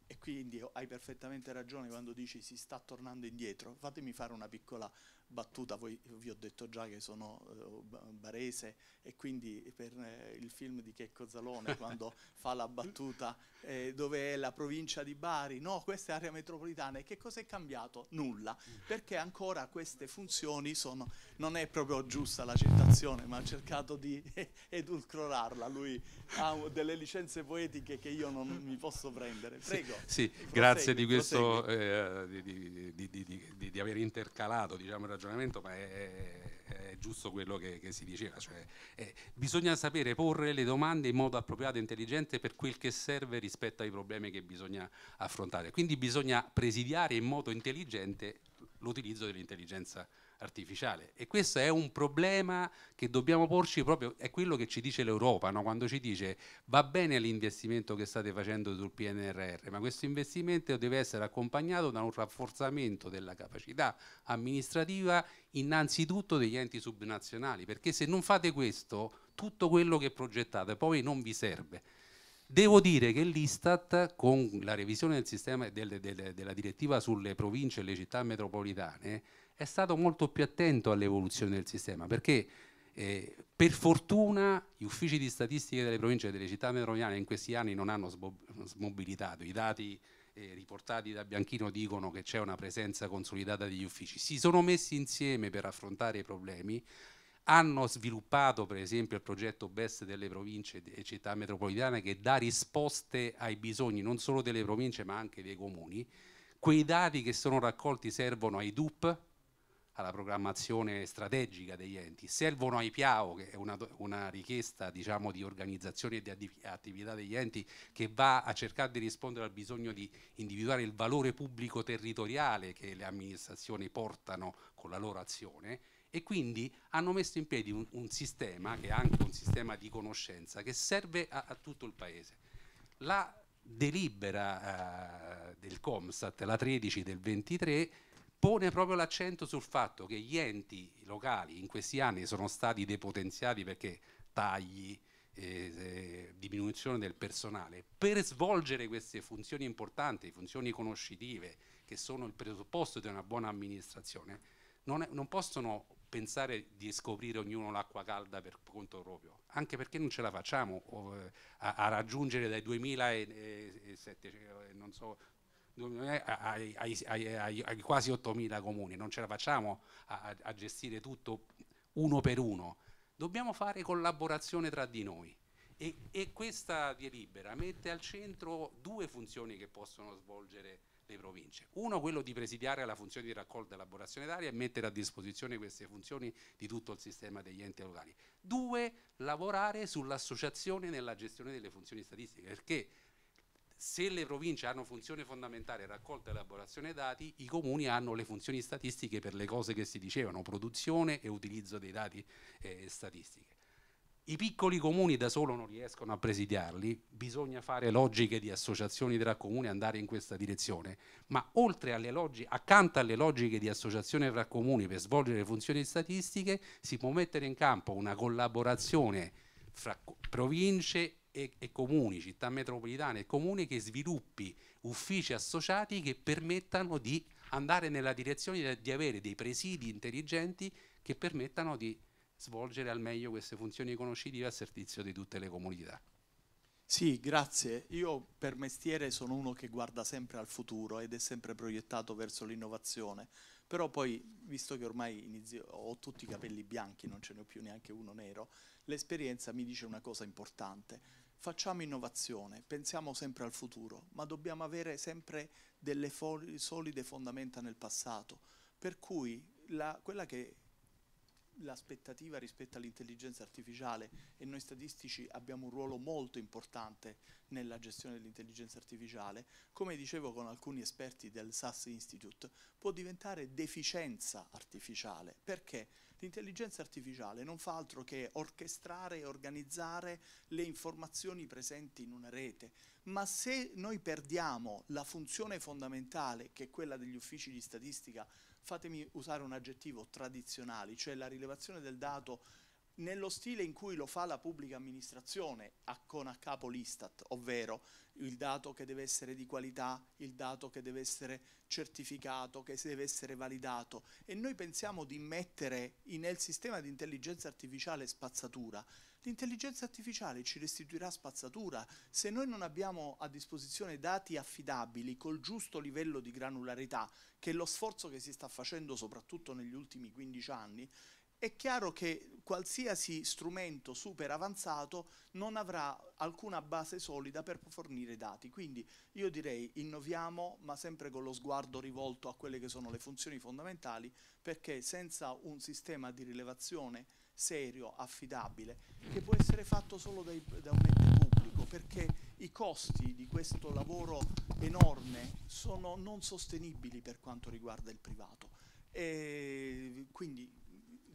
e quindi hai perfettamente ragione quando dici si sta tornando indietro fatemi fare una piccola battuta, voi, vi ho detto già che sono eh, barese e quindi per eh, il film di Checco Zalone quando fa la battuta eh, dove è la provincia di Bari, no questa è area metropolitana e che cosa è cambiato? Nulla, perché ancora queste funzioni sono, non è proprio giusta la citazione ma ha cercato di edulcorarla, lui ha delle licenze poetiche che io non mi posso prendere, prego. Sì, sì grazie di, questo, eh, di, di, di, aver intercalato diciamo, ragionamento, ma è, è giusto quello che, che si diceva, cioè, eh, bisogna sapere porre le domande in modo appropriato e intelligente per quel che serve rispetto ai problemi che bisogna affrontare, quindi bisogna presidiare in modo intelligente l'utilizzo dell'intelligenza artificiale artificiale. E questo è un problema che dobbiamo porci proprio, è quello che ci dice l'Europa, no? quando ci dice va bene l'investimento che state facendo sul PNRR, ma questo investimento deve essere accompagnato da un rafforzamento della capacità amministrativa innanzitutto degli enti subnazionali, perché se non fate questo, tutto quello che progettate poi non vi serve. Devo dire che l'Istat, con la revisione del del, del, della direttiva sulle province e le città metropolitane, è stato molto più attento all'evoluzione del sistema, perché eh, per fortuna gli uffici di statistica delle province e delle città metropolitane in questi anni non hanno smobilitato. I dati eh, riportati da Bianchino dicono che c'è una presenza consolidata degli uffici. Si sono messi insieme per affrontare i problemi, hanno sviluppato per esempio il progetto BEST delle province e città metropolitane che dà risposte ai bisogni non solo delle province ma anche dei comuni. Quei dati che sono raccolti servono ai DUP, alla programmazione strategica degli enti. Servono ai PIAO, che è una, una richiesta diciamo, di organizzazione e di attività degli enti che va a cercare di rispondere al bisogno di individuare il valore pubblico territoriale che le amministrazioni portano con la loro azione e quindi hanno messo in piedi un, un sistema che è anche un sistema di conoscenza che serve a, a tutto il Paese. La delibera eh, del Comstat, la 13 del 23, pone proprio l'accento sul fatto che gli enti locali in questi anni sono stati depotenziati perché tagli, eh, eh, diminuzione del personale, per svolgere queste funzioni importanti, funzioni conoscitive, che sono il presupposto di una buona amministrazione, non, è, non possono pensare di scoprire ognuno l'acqua calda per conto proprio, anche perché non ce la facciamo eh, a, a raggiungere dai 2.700, non so, ai, ai, ai, ai quasi 8.000 comuni, non ce la facciamo a, a gestire tutto uno per uno, dobbiamo fare collaborazione tra di noi. E, e, questa delibera mette al centro due funzioni che possono svolgere le province. Uno quello di presidiare la funzione di raccolta e elaborazione d'aria e mettere a disposizione queste funzioni di tutto il sistema degli enti locali. Due, lavorare sull'associazione nella gestione delle funzioni statistiche, perché se le province hanno funzione fondamentale raccolta e elaborazione dati, i comuni hanno le funzioni statistiche per le cose che si dicevano, produzione e utilizzo dei dati eh, statistiche. I piccoli comuni da solo non riescono a presidiarli, bisogna fare logiche di associazioni tra comuni e andare in questa direzione, ma alle logiche, accanto alle logiche di associazione tra comuni per svolgere funzioni statistiche si può mettere in campo una collaborazione fra province e, e comuni, città metropolitane e comuni che sviluppi uffici associati che permettano di andare nella direzione di, avere dei presidi intelligenti che permettano di svolgere al meglio queste funzioni conoscitive a servizio di tutte le comunità. Sì, grazie. Io per mestiere sono uno che guarda sempre al futuro ed è sempre proiettato verso l'innovazione, però poi, visto che ormai inizio, ho tutti i capelli bianchi, non ce ne ho più neanche uno nero, l'esperienza mi dice una cosa importante Facciamo innovazione, pensiamo sempre al futuro, ma dobbiamo avere sempre delle solide fondamenta nel passato, per cui la, quella che l'aspettativa rispetto all'intelligenza artificiale e noi statistici abbiamo un ruolo molto importante nella gestione dell'intelligenza artificiale, come dicevo con alcuni esperti del SAS Institute, può diventare deficienza artificiale. Perché? L'intelligenza artificiale non fa altro che orchestrare e organizzare le informazioni presenti in una rete, ma se noi perdiamo la funzione fondamentale, che è quella degli uffici di statistica, fatemi usare un aggettivo tradizionale, cioè la rilevazione del dato nello stile in cui lo fa la pubblica amministrazione a, con a capo l'Istat, ovvero il dato che deve essere di qualità, il dato che deve essere certificato, che deve essere validato e noi pensiamo di mettere nel sistema di intelligenza artificiale spazzatura. L'intelligenza artificiale ci restituirà spazzatura se noi non abbiamo a disposizione dati affidabili col giusto livello di granularità, che è lo sforzo che si sta facendo soprattutto negli ultimi 15 anni, è chiaro che qualsiasi strumento super avanzato non avrà alcuna base solida per fornire dati. Quindi io direi innoviamo, ma sempre con lo sguardo rivolto a quelle che sono le funzioni fondamentali, perché senza un sistema di rilevazione serio, affidabile, che può essere fatto solo dai, da un ente pubblico, perché i costi di questo lavoro enorme sono non sostenibili per quanto riguarda il privato. E quindi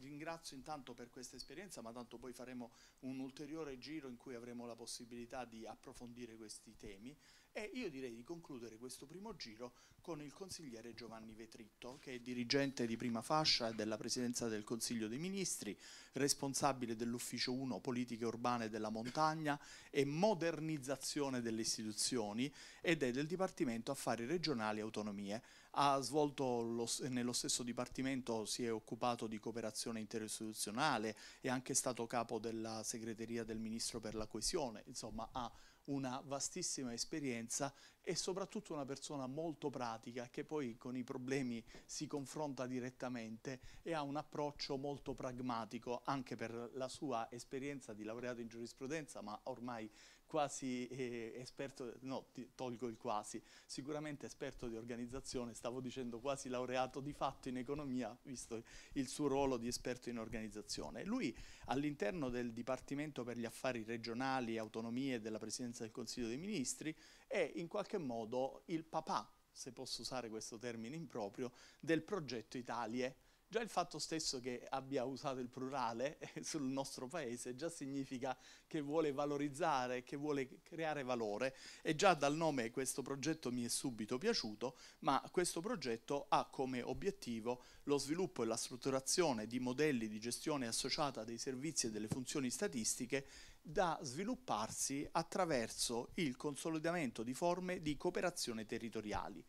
ringrazio intanto per questa esperienza, ma tanto poi faremo un ulteriore giro in cui avremo la possibilità di approfondire questi temi e io direi di concludere questo primo giro con il consigliere Giovanni Vetritto, che è dirigente di prima fascia della Presidenza del Consiglio dei Ministri, responsabile dell'Ufficio 1 Politiche Urbane della Montagna e Modernizzazione delle istituzioni ed è del Dipartimento Affari Regionali e Autonomie ha svolto lo, nello stesso dipartimento, si è occupato di cooperazione interistituzionale, è anche stato capo della segreteria del Ministro per la coesione, insomma ha una vastissima esperienza e soprattutto una persona molto pratica che poi con i problemi si confronta direttamente e ha un approccio molto pragmatico anche per la sua esperienza di laureato in giurisprudenza ma ormai quasi eh, esperto, no, tolgo il quasi, sicuramente esperto di organizzazione, stavo dicendo quasi laureato di fatto in economia, visto il suo ruolo di esperto in organizzazione. Lui all'interno del Dipartimento per gli affari regionali e autonomie della Presidenza del Consiglio dei Ministri è in qualche modo il papà, se posso usare questo termine improprio, del progetto Italie Già il fatto stesso che abbia usato il plurale sul nostro paese già significa che vuole valorizzare, che vuole creare valore e già dal nome questo progetto mi è subito piaciuto, ma questo progetto ha come obiettivo lo sviluppo e la strutturazione di modelli di gestione associata dei servizi e delle funzioni statistiche da svilupparsi attraverso il consolidamento di forme di cooperazione territoriali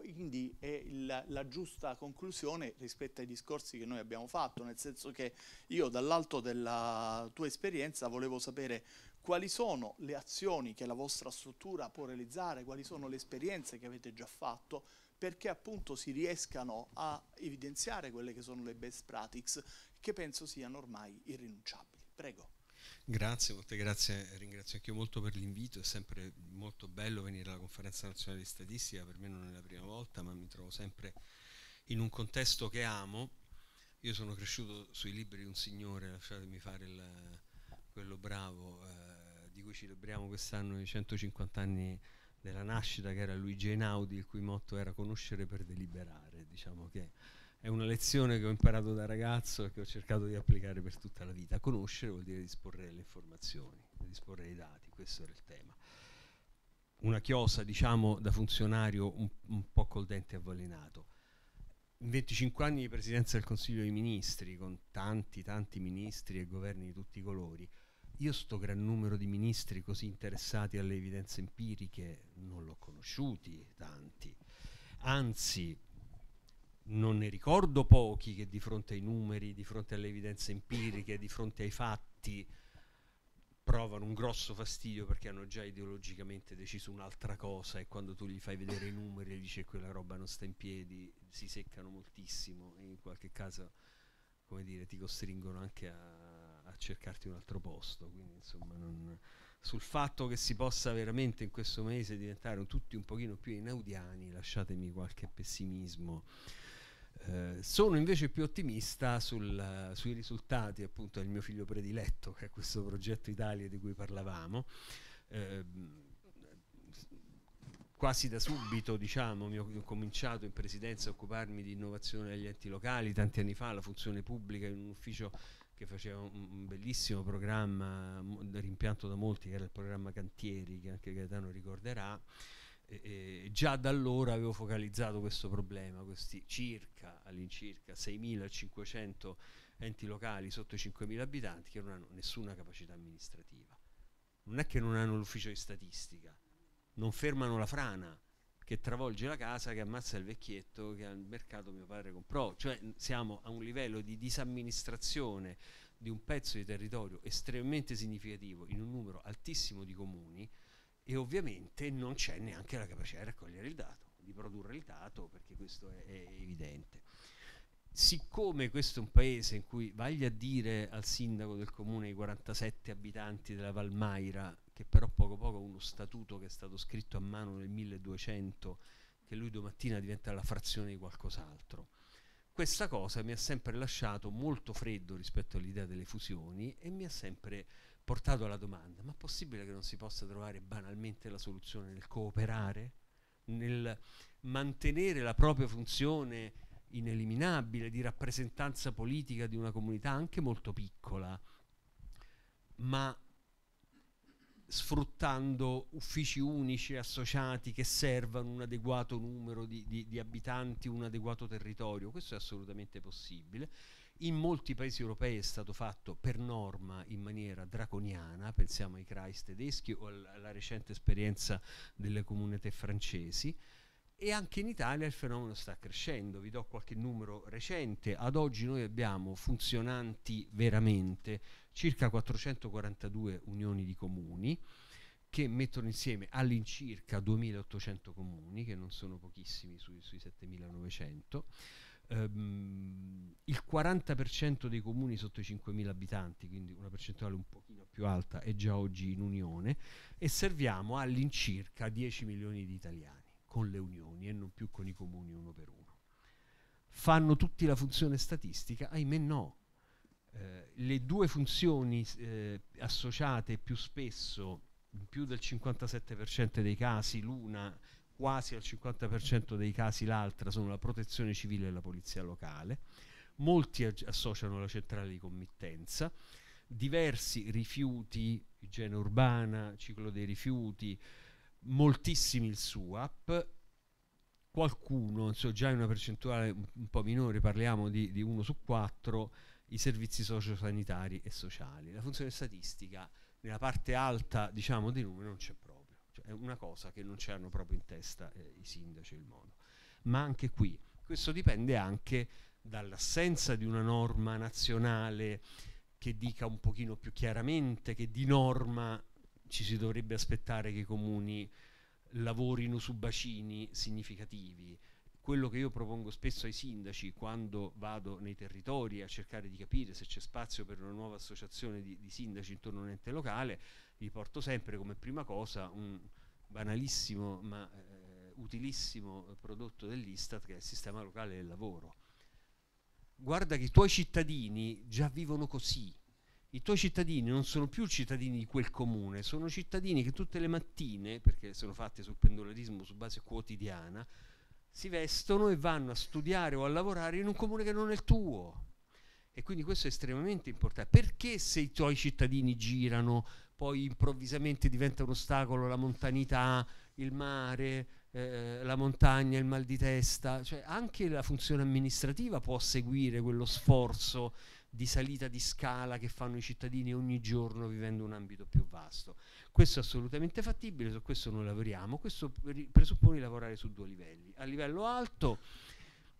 quindi è la, la, giusta conclusione rispetto ai discorsi che noi abbiamo fatto, nel senso che io dall'alto della tua esperienza volevo sapere quali sono le azioni che la vostra struttura può realizzare, quali sono le esperienze che avete già fatto perché appunto si riescano a evidenziare quelle che sono le best practices che penso siano ormai irrinunciabili. Prego. Grazie, molte grazie, ringrazio anch'io molto per l'invito, è sempre molto bello venire alla conferenza nazionale di statistica, per me non è la prima volta, ma mi trovo sempre in un contesto che amo. Io sono cresciuto sui libri di un signore, lasciatemi fare il, quello bravo, eh, di cui celebriamo quest'anno i 150 anni della nascita, che era Luigi Einaudi, il cui motto era conoscere per deliberare, diciamo che è una lezione che ho imparato da ragazzo e che ho cercato di applicare per tutta la vita. Conoscere vuol dire disporre delle informazioni, disporre dei dati, questo era il tema. Una chiosa, diciamo, da funzionario un, un po' col dente avvelenato. 25 anni di presidenza del Consiglio dei Ministri, con tanti, tanti ministri e governi di tutti i colori, io sto gran numero di ministri così interessati alle evidenze empiriche non l'ho conosciuti tanti. Anzi, non ne ricordo pochi che di fronte ai numeri, di fronte alle evidenze empiriche, di fronte ai fatti, provano un grosso fastidio perché hanno già ideologicamente deciso un'altra cosa e quando tu gli fai vedere i numeri e gli dici quella roba non sta in piedi, si seccano moltissimo e in qualche caso, come dire, ti costringono anche a, a cercarti un altro posto. Quindi insomma non, sul fatto che si possa veramente in questo mese diventare tutti un pochino più inaudiani, lasciatemi qualche pessimismo eh, sono invece più ottimista sul, uh, sui risultati appunto del mio figlio prediletto, che è questo progetto Italia di cui parlavamo. Eh, quasi da subito, diciamo, mi ho, ho cominciato in presidenza a occuparmi di innovazione degli enti locali, tanti anni fa la funzione pubblica in un ufficio che faceva un, bellissimo programma, rimpianto da molti, che era il programma Cantieri, che anche Gaetano ricorderà e già da allora avevo focalizzato questo problema, questi circa all'incirca 6.500 enti locali sotto i 5.000 abitanti che non hanno nessuna capacità amministrativa. Non è che non hanno l'ufficio di statistica, non fermano la frana che travolge la casa, che ammazza il vecchietto che al mercato mio padre comprò. Cioè siamo a un livello di disamministrazione di un pezzo di territorio estremamente significativo in un numero altissimo di comuni e ovviamente non c'è neanche la capacità di raccogliere il dato, di produrre il dato, perché questo è, è evidente. Siccome questo è un paese in cui vagli a dire al sindaco del comune i 47 abitanti della Valmaira, che però poco poco uno statuto che è stato scritto a mano nel 1200, che lui domattina diventa la frazione di qualcos'altro, questa cosa mi ha sempre lasciato molto freddo rispetto all'idea delle fusioni e mi ha sempre portato alla domanda, ma è possibile che non si possa trovare banalmente la soluzione nel cooperare, nel mantenere la propria funzione ineliminabile di rappresentanza politica di una comunità anche molto piccola, ma sfruttando uffici unici associati che servano un adeguato numero di, di, di abitanti, un adeguato territorio. Questo è assolutamente possibile in molti paesi europei è stato fatto per norma in maniera draconiana, pensiamo ai CRAIS tedeschi o alla recente esperienza delle comunità francesi, e anche in Italia il fenomeno sta crescendo. Vi do qualche numero recente. Ad oggi noi abbiamo funzionanti veramente circa 442 unioni di comuni che mettono insieme all'incirca 2800 comuni, che non sono pochissimi sui, sui 7900. Um, il 40% dei comuni sotto i 5.000 abitanti, quindi una percentuale un pochino più alta, è già oggi in unione e serviamo all'incirca 10 milioni di italiani con le unioni e non più con i comuni uno per uno. Fanno tutti la funzione statistica? Ahimè no. Eh, le due funzioni eh, associate più spesso, in più del 57% dei casi l'una quasi al 50% dei casi l'altra sono la protezione civile e la polizia locale molti associano la centrale di committenza, diversi rifiuti, igiene urbana, ciclo dei rifiuti, moltissimi il SUAP, qualcuno, so già in una percentuale un po' minore, parliamo di, di uno su quattro, i servizi sociosanitari e sociali. La funzione statistica nella parte alta diciamo, dei numeri non c'è proprio, cioè, è una cosa che non c'erano proprio in testa eh, i sindaci e il mondo. Ma anche qui, questo dipende anche dall'assenza di una norma nazionale che dica un pochino più chiaramente che di norma ci si dovrebbe aspettare che i comuni lavorino su bacini significativi. Quello che io propongo spesso ai sindaci quando vado nei territori a cercare di capire se c'è spazio per una nuova associazione di, di sindaci intorno a un ente locale, vi porto sempre come prima cosa un banalissimo ma eh, utilissimo prodotto dell'Istat che è il sistema locale del lavoro guarda che i tuoi cittadini già vivono così. I tuoi cittadini non sono più cittadini di quel comune, sono cittadini che tutte le mattine, perché sono fatte sul pendolarismo su base quotidiana, si vestono e vanno a studiare o a lavorare in un comune che non è il tuo. E quindi questo è estremamente importante. Perché se i tuoi cittadini girano, poi improvvisamente diventa un ostacolo la montanità, il mare, eh, la montagna, il mal di testa, cioè anche la funzione amministrativa può seguire quello sforzo di salita di scala che fanno i cittadini ogni giorno vivendo un ambito più vasto. Questo è assolutamente fattibile, su questo noi lavoriamo, questo presuppone lavorare su due livelli. A livello alto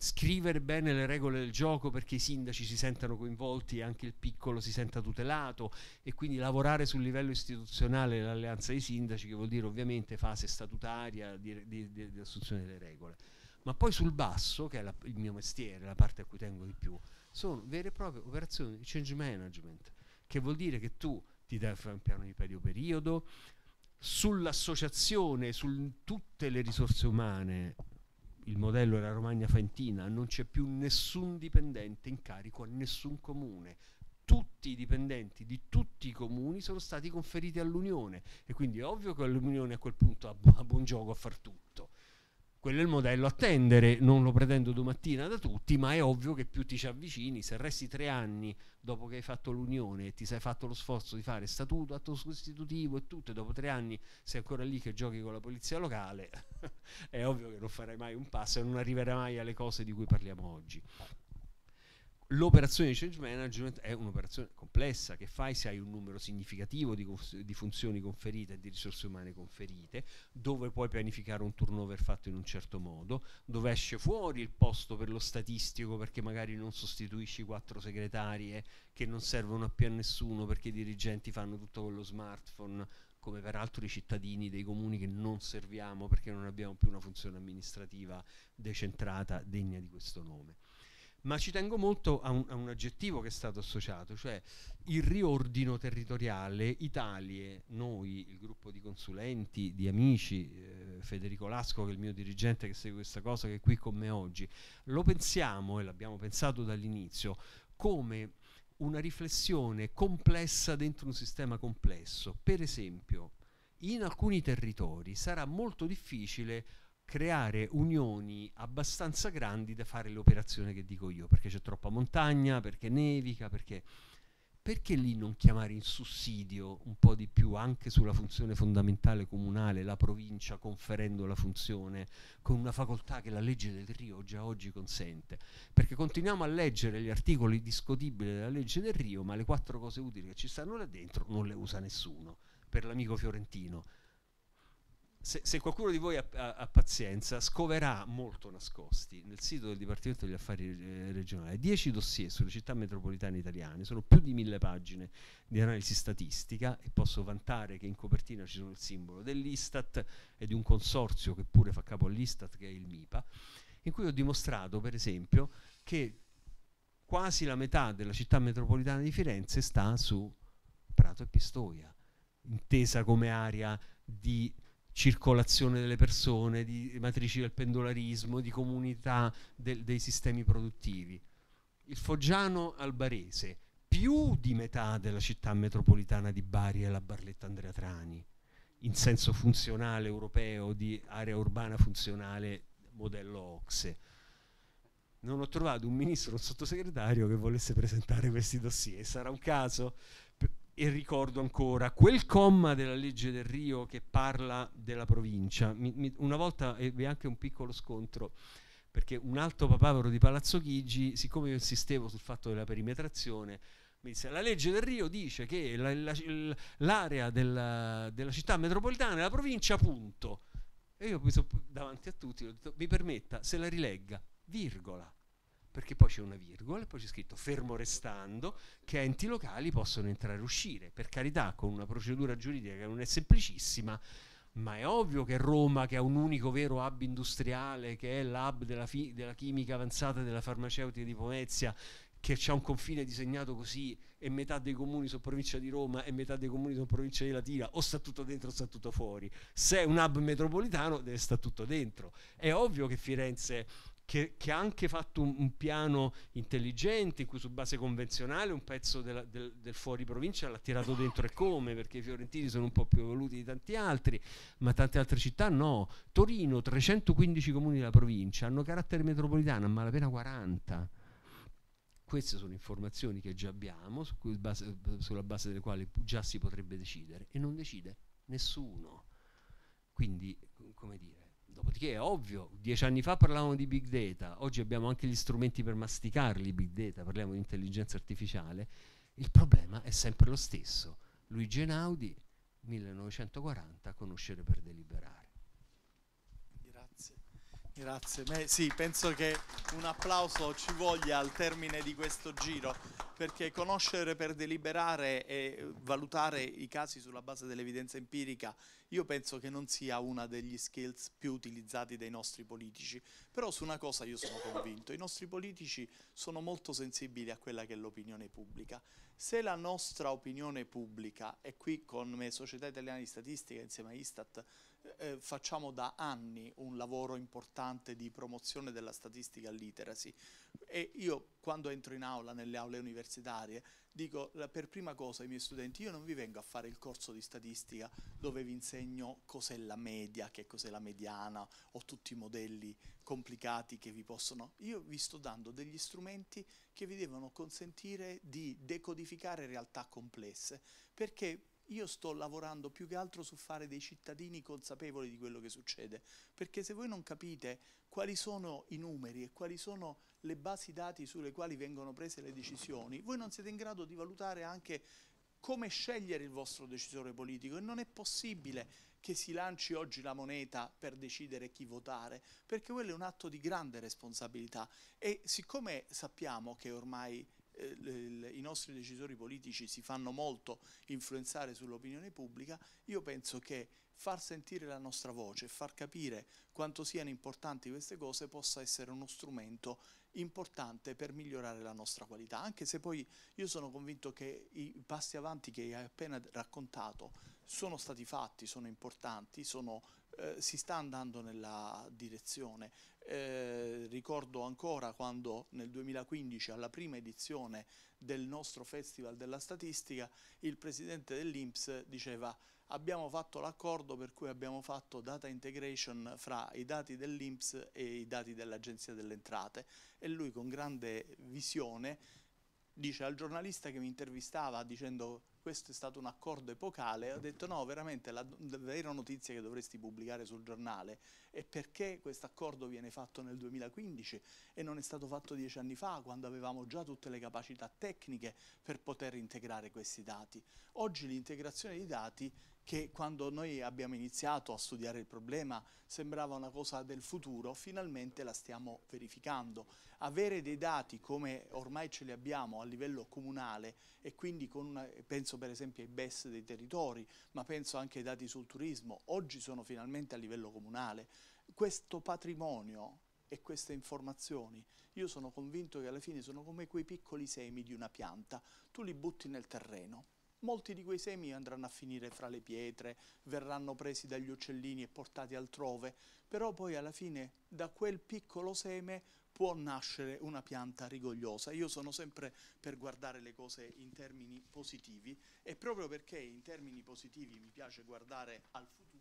scrivere bene le regole del gioco perché i sindaci si sentano coinvolti e anche il piccolo si senta tutelato e quindi lavorare sul livello istituzionale dell'alleanza dei sindaci che vuol dire ovviamente fase statutaria di, di, di, di assunzione delle regole ma poi sul basso che è la, il mio mestiere la parte a cui tengo di più sono vere e proprie operazioni di change management che vuol dire che tu ti devi fare un piano di medio periodo sull'associazione, su tutte le risorse umane il modello è Romagna Fentina, non c'è più nessun dipendente in carico a nessun comune. Tutti i dipendenti di tutti i comuni sono stati conferiti all'Unione e quindi è ovvio che l'Unione a quel punto ha buon gioco a far tutto quello è il modello attendere, non lo pretendo domattina da tutti, ma è ovvio che più ti ci avvicini, se resti tre anni dopo che hai fatto l'unione e ti sei fatto lo sforzo di fare statuto, atto costitutivo e tutto, e dopo tre anni sei ancora lì che giochi con la polizia locale, è ovvio che non farai mai un passo e non arriverai mai alle cose di cui parliamo oggi l'operazione di change management è un'operazione complessa che fai se hai un numero significativo di, di, funzioni conferite e di risorse umane conferite, dove puoi pianificare un turnover fatto in un certo modo, dove esce fuori il posto per lo statistico perché magari non sostituisci quattro segretarie che non servono più a nessuno perché i dirigenti fanno tutto con lo smartphone come peraltro i cittadini dei comuni che non serviamo perché non abbiamo più una funzione amministrativa decentrata degna di questo nome ma ci tengo molto a un, a un, aggettivo che è stato associato, cioè il riordino territoriale Italie, noi, il gruppo di consulenti, di amici, eh, Federico Lasco che è il mio dirigente che segue questa cosa, che è qui con me oggi, lo pensiamo e l'abbiamo pensato dall'inizio come una riflessione complessa dentro un sistema complesso. Per esempio, in alcuni territori sarà molto difficile creare unioni abbastanza grandi da fare l'operazione che dico io, perché c'è troppa montagna, perché nevica, perché... Perché lì non chiamare in sussidio un po' di più anche sulla funzione fondamentale comunale la provincia conferendo la funzione con una facoltà che la legge del Rio già oggi consente? Perché continuiamo a leggere gli articoli discutibili della legge del Rio, ma le quattro cose utili che ci stanno là dentro non le usa nessuno, per l'amico fiorentino se, se, qualcuno di voi ha, ha, ha, pazienza, scoverà molto nascosti nel sito del Dipartimento degli Affari eh, Regionali 10 dossier sulle città metropolitane italiane, sono più di mille pagine di analisi statistica e posso vantare che in copertina ci sono il simbolo dell'Istat e di un consorzio che pure fa capo all'Istat, che è il MIPA, in cui ho dimostrato, per esempio, che quasi la metà della città metropolitana di Firenze sta su Prato e Pistoia, intesa come area di circolazione delle persone, di matrici del pendolarismo, di comunità del, dei sistemi produttivi. Il Foggiano albarese, più di metà della città metropolitana di Bari è la Barletta Andrea Trani, in senso funzionale europeo di area urbana funzionale modello Ocse. Non ho trovato un ministro, un sottosegretario che volesse presentare questi dossier. Sarà un caso? e ricordo ancora quel comma della legge del Rio che parla della provincia. Mi, mi, una volta ebbe eh, anche un piccolo scontro perché un alto papavero di Palazzo Chigi, siccome io insistevo sul fatto della perimetrazione, mi disse la legge del Rio dice che la, la, l'area della, della, città metropolitana è la provincia, punto. E io ho sono davanti a tutti, ho detto, mi permetta, se la rilegga, virgola perché poi c'è una virgola, poi c'è scritto fermo restando che enti locali possono entrare e uscire, per carità con una procedura giuridica che non è semplicissima, ma è ovvio che Roma, che ha un unico vero hub industriale, che è l'hub della, fi- della chimica avanzata e della farmaceutica di Pomezia, che c'è un confine disegnato così e metà dei comuni sono provincia di Roma e metà dei comuni sono provincia di Latina, o sta tutto dentro o sta tutto fuori. Se è un hub metropolitano deve sta tutto dentro. È ovvio che Firenze che, che, ha anche fatto un, un, piano intelligente in cui su base convenzionale un pezzo della, del, del, fuori provincia l'ha tirato dentro e come, perché i fiorentini sono un po' più evoluti di tanti altri, ma tante altre città no. Torino, 315 comuni della provincia, hanno carattere metropolitano, a malapena 40. Queste sono informazioni che già abbiamo, su base, sulla base delle quali già si potrebbe decidere, e non decide nessuno. Quindi, come dire Dopodiché è ovvio, dieci anni fa parlavamo di big data, oggi abbiamo anche gli strumenti per masticarli, big data, parliamo di intelligenza artificiale, il problema è sempre lo stesso. Luigi Einaudi, 1940, conoscere per deliberare. Grazie, Beh, sì, penso che un applauso ci voglia al termine di questo giro, perché conoscere per deliberare e valutare i casi sulla base dell'evidenza empirica, io penso che non sia uno degli skills più utilizzati dai nostri politici, però su una cosa io sono convinto, i nostri politici sono molto sensibili a quella che è l'opinione pubblica. Se la nostra opinione pubblica, e qui come Società Italiana di Statistica insieme a Istat eh, eh, facciamo da anni un lavoro importante di promozione della statistica literacy e io quando entro in aula, nelle aule universitarie, dico per prima cosa ai miei studenti, io non vi vengo a fare il corso di statistica dove vi insegno cos'è la media, che cos'è la mediana o tutti i modelli complicati che vi possono... Io vi sto dando degli strumenti che vi devono consentire di decodificare realtà complesse perché io sto lavorando più che altro su fare dei cittadini consapevoli di quello che succede, perché se voi non capite quali sono i numeri e quali sono le basi dati sulle quali vengono prese le decisioni, voi non siete in grado di valutare anche come scegliere il vostro decisore politico e non è possibile che si lanci oggi la moneta per decidere chi votare, perché quello è un atto di grande responsabilità e siccome sappiamo che ormai eh, i nostri decisori politici si fanno molto influenzare sull'opinione pubblica, io penso che far sentire la nostra voce, far capire quanto siano importanti queste cose possa essere uno strumento importante per migliorare la nostra qualità, anche se poi io sono convinto che i passi avanti che hai appena raccontato sono stati fatti, sono importanti, sono, eh, si sta andando nella direzione, eh, ricordo ancora quando nel 2015 alla prima edizione del nostro Festival della Statistica il presidente dell'Inps diceva abbiamo fatto l'accordo per cui abbiamo fatto data integration fra i dati dell'Inps e i dati dell'Agenzia delle Entrate e lui con grande visione dice al giornalista che mi intervistava dicendo questo è stato un accordo epocale, ha detto no, veramente la, la vera notizia che dovresti pubblicare sul giornale è perché questo accordo viene fatto nel 2015 e non è stato fatto dieci anni fa, quando avevamo già tutte le capacità tecniche per poter integrare questi dati. Oggi l'integrazione di dati che quando noi abbiamo iniziato a studiare il problema sembrava una cosa del futuro, finalmente la stiamo verificando. Avere dei dati come ormai ce li abbiamo a livello comunale e quindi una, penso per esempio ai BES dei territori, ma penso anche ai dati sul turismo, oggi sono finalmente a livello comunale. Questo patrimonio e queste informazioni. Io sono convinto che alla fine sono come quei piccoli semi di una pianta, tu li butti nel terreno molti di quei semi andranno a finire fra le pietre, verranno presi dagli uccellini e portati altrove, però poi alla fine da quel piccolo seme può nascere una pianta rigogliosa. Io sono sempre per guardare le cose in termini positivi e proprio perché in termini positivi mi piace guardare al futuro,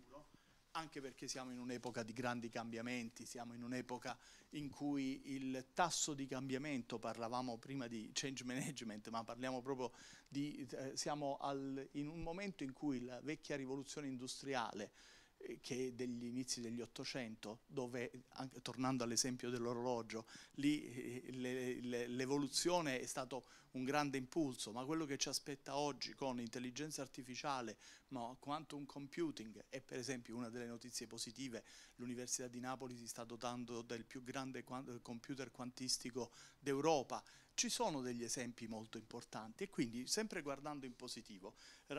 anche perché siamo in un'epoca di grandi cambiamenti, siamo in un'epoca in cui il tasso di cambiamento, parlavamo prima di change management, ma parliamo proprio di, eh, siamo al, in un momento in cui la vecchia rivoluzione industriale eh, che degli inizi degli Ottocento, dove, anche, tornando all'esempio dell'orologio, lì eh, l'evoluzione è stato un grande impulso, ma quello che ci aspetta oggi con intelligenza artificiale, ma quantum computing, è per esempio una delle notizie positive, l'Università di Napoli si sta dotando del più grande computer quantistico d'Europa, ci sono degli esempi molto importanti e quindi sempre guardando in positivo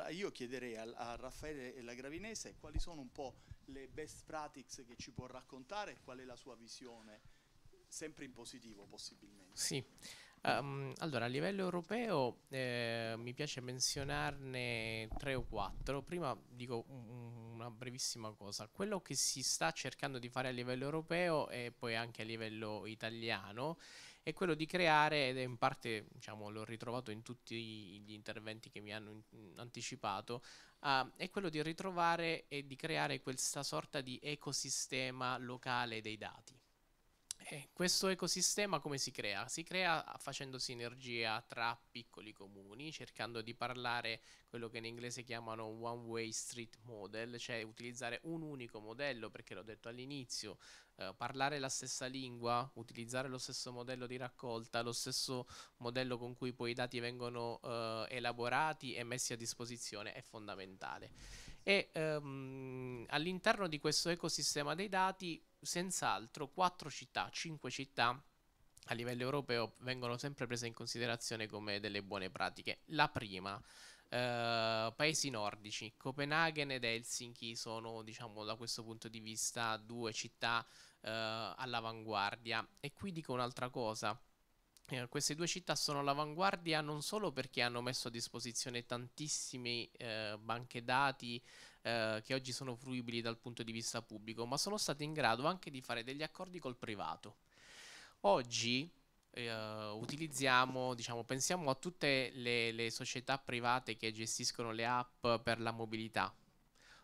io chiederei a, a Raffaele Gravinese quali sono un po' le best practices che ci può raccontare e qual è la sua visione sempre in positivo possibilmente. Sì, um, allora a livello europeo eh, mi piace menzionarne tre o quattro. Prima dico una brevissima cosa. Quello che si sta cercando di fare a livello europeo e poi anche a livello italiano è quello di creare, ed è in parte diciamo, l'ho ritrovato in tutti gli interventi che mi hanno in- anticipato, uh, è quello di ritrovare e di creare questa sorta di ecosistema locale dei dati. E eh, questo ecosistema come si crea? Si crea facendo sinergia tra piccoli comuni, cercando di parlare quello che in inglese chiamano one way street model, cioè utilizzare un unico modello, perché l'ho detto all'inizio, eh, parlare la stessa lingua, utilizzare lo stesso modello di raccolta, lo stesso modello con cui poi i dati vengono eh, elaborati e messi a disposizione è fondamentale. E ehm, all'interno di questo ecosistema dei dati, senz'altro, quattro città, cinque città a livello europeo vengono sempre prese in considerazione come delle buone pratiche. La prima, Uh, paesi nordici, Copenaghen ed Helsinki sono, diciamo, da questo punto di vista due città uh, all'avanguardia. E qui dico un'altra cosa eh, queste due città sono all'avanguardia non solo perché hanno messo a disposizione tantissime eh, banche dati eh, che oggi sono fruibili dal punto di vista pubblico, ma sono state in grado anche di fare degli accordi col privato. Oggi eh, utilizziamo, diciamo, pensiamo a tutte le, le società private che gestiscono le app per la mobilità,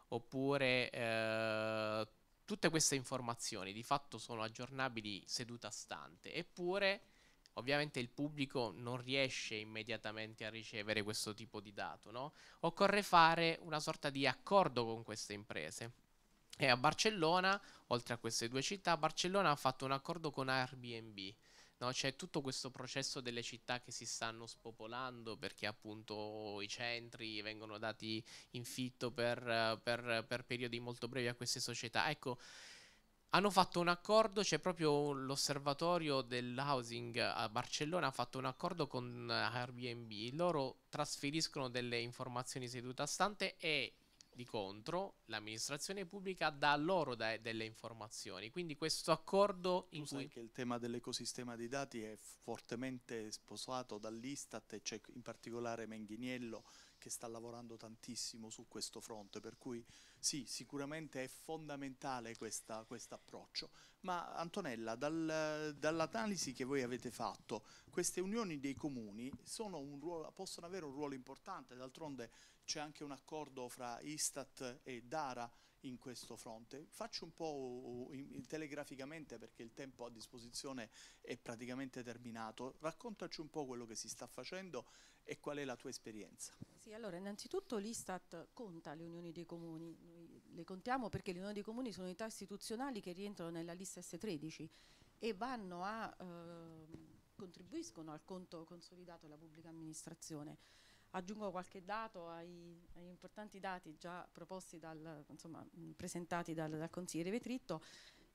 oppure eh, tutte queste informazioni di fatto sono aggiornabili seduta stante, eppure ovviamente il pubblico non riesce immediatamente a ricevere questo tipo di dato, no? occorre fare una sorta di accordo con queste imprese. E a Barcellona, oltre a queste due città, Barcellona ha fatto un accordo con Airbnb. No? C'è tutto questo processo delle città che si stanno spopolando perché appunto i centri vengono dati in fitto per, per, per periodi molto brevi a queste società. Ecco, hanno fatto un accordo, c'è proprio l'osservatorio dell'housing a Barcellona, ha fatto un accordo con Airbnb, loro trasferiscono delle informazioni seduta stante e di contro l'amministrazione pubblica dà loro da- delle informazioni, quindi questo accordo... In tu cui... sai che il tema dell'ecosistema dei dati è fortemente sposato dall'Istat e c'è in particolare Menghiniello che sta lavorando tantissimo su questo fronte, per cui sì, sicuramente è fondamentale questo approccio. Ma Antonella, dal, dall'analisi che voi avete fatto, queste unioni dei comuni ruolo, possono avere un ruolo importante, d'altronde c'è anche un accordo fra Istat e Dara in questo fronte. Faccio un po' telegraficamente perché il tempo a disposizione è praticamente terminato, raccontaci un po' quello che si sta facendo e qual è la tua esperienza? Sì, allora innanzitutto l'Istat conta le unioni dei comuni, noi le contiamo perché le unioni dei comuni sono unità istituzionali che rientrano nella lista S13 e vanno a, eh, contribuiscono al conto consolidato della pubblica amministrazione. Aggiungo qualche dato ai, agli importanti dati già proposti dal, insomma, presentati dal, dal consigliere Vetritto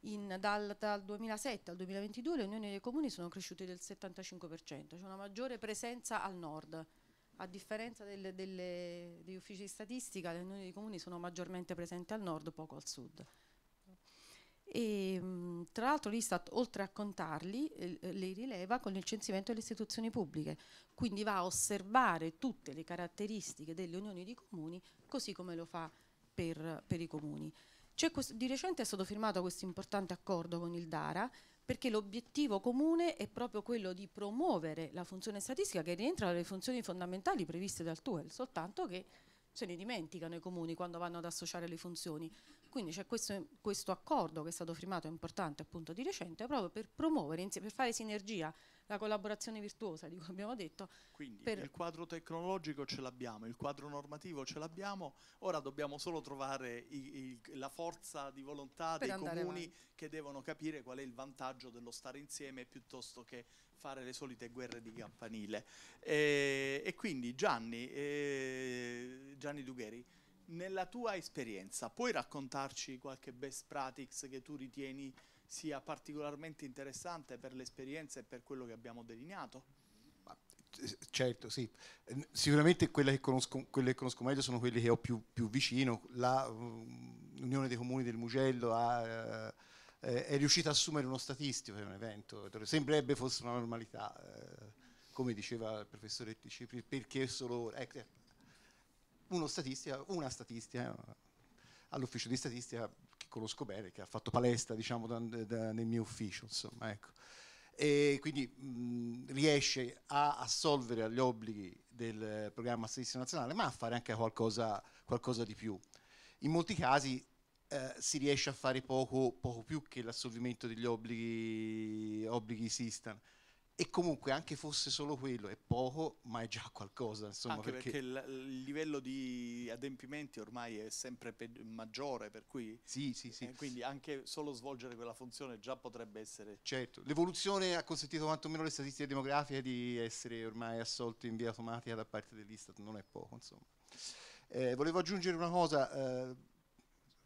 in, dal, dal, 2007 al 2022 le unioni dei comuni sono cresciute del 75%, c'è cioè una maggiore presenza al nord. A differenza delle, delle, degli uffici di statistica, le unioni dei comuni sono maggiormente presenti al nord, poco al sud. E, ehm, tra l'altro l'Istat, oltre a contarli, eh, li rileva con il censimento delle istituzioni pubbliche, quindi va a osservare tutte le caratteristiche delle unioni di comuni, così come lo fa per, per i comuni. Cioè, questo, di recente è stato firmato questo importante accordo con il Dara perché l'obiettivo comune è proprio quello di promuovere la funzione statistica che rientra nelle funzioni fondamentali previste dal TUEL, soltanto che se ne dimenticano i comuni quando vanno ad associare le funzioni. Quindi c'è questo, questo, accordo che è stato firmato importante appunto di recente proprio per promuovere, per fare sinergia la collaborazione virtuosa di cui abbiamo detto. Quindi il quadro tecnologico ce l'abbiamo, il quadro normativo ce l'abbiamo, ora dobbiamo solo trovare i, i, la forza di volontà dei comuni avanti. che devono capire qual è il vantaggio dello stare insieme piuttosto che fare le solite guerre di campanile. E, e quindi Gianni, eh, Gianni Dugheri, nella tua esperienza puoi raccontarci qualche best practice che tu ritieni sia particolarmente interessante per l'esperienza e per quello che abbiamo delineato? Certo, sì. Sicuramente quelle che conosco, quelle che conosco meglio sono quelle che ho più, più vicino. Mm, L'Unione dei Comuni del Mugello ha, eh, eh, è riuscita a assumere uno statistico per un evento. Sembrerebbe fosse una normalità, eh, come diceva il professore Cipri, perché solo eh, uno statistica, una statistica eh, all'ufficio di statistica conosco bene, che ha fatto palestra diciamo, da, da, nel mio ufficio. Insomma, ecco. E quindi mh, riesce a assolvere agli obblighi del programma statistico nazionale, ma a fare anche qualcosa, qualcosa di più. In molti casi eh, si riesce a fare poco, poco più che l'assolvimento degli obblighi, obblighi SISTAN e comunque anche fosse solo quello è poco ma è già qualcosa insomma, anche perché, perché il, il, livello di adempimenti ormai è sempre maggiore per cui sì, sì, sì. Eh, quindi anche solo svolgere quella funzione già potrebbe essere certo l'evoluzione ha consentito quantomeno le statistiche demografiche di essere ormai assolto in via automatica da parte dell'Istat non è poco insomma eh, volevo aggiungere una cosa eh,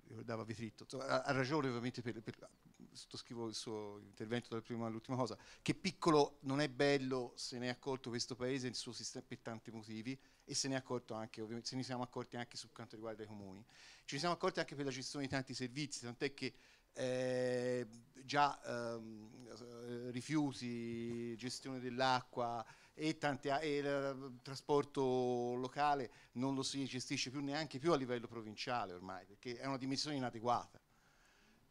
ricordava Vitritto, ha, ragione ovviamente per, per, sottoscrivo il suo intervento dalla prima all'ultima cosa, che piccolo non è bello se ne è accorto questo paese il suo sistema per tanti motivi e se ne è accorto anche, ovviamente se ne siamo accorti anche su quanto riguarda i comuni, ci ne siamo accorti anche per la gestione di tanti servizi, tant'è che eh, già ehm, rifiuti, gestione dell'acqua, e, tanti, e il eh, trasporto locale non lo si gestisce più neanche più a livello provinciale ormai, perché è una dimensione inadeguata.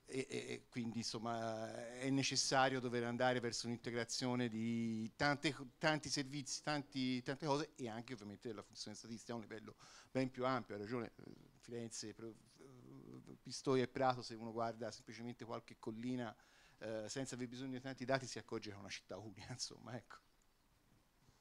E, e, quindi insomma è necessario dover andare verso un'integrazione di tante, tanti servizi, tanti, tante cose e anche ovviamente della funzione statistica a un livello ben più ampio, ha ragione eh, Firenze, eh, Pistoia e Prato, se uno guarda semplicemente qualche collina eh, senza aver bisogno di tanti dati si accorge che è una città unica, insomma ecco.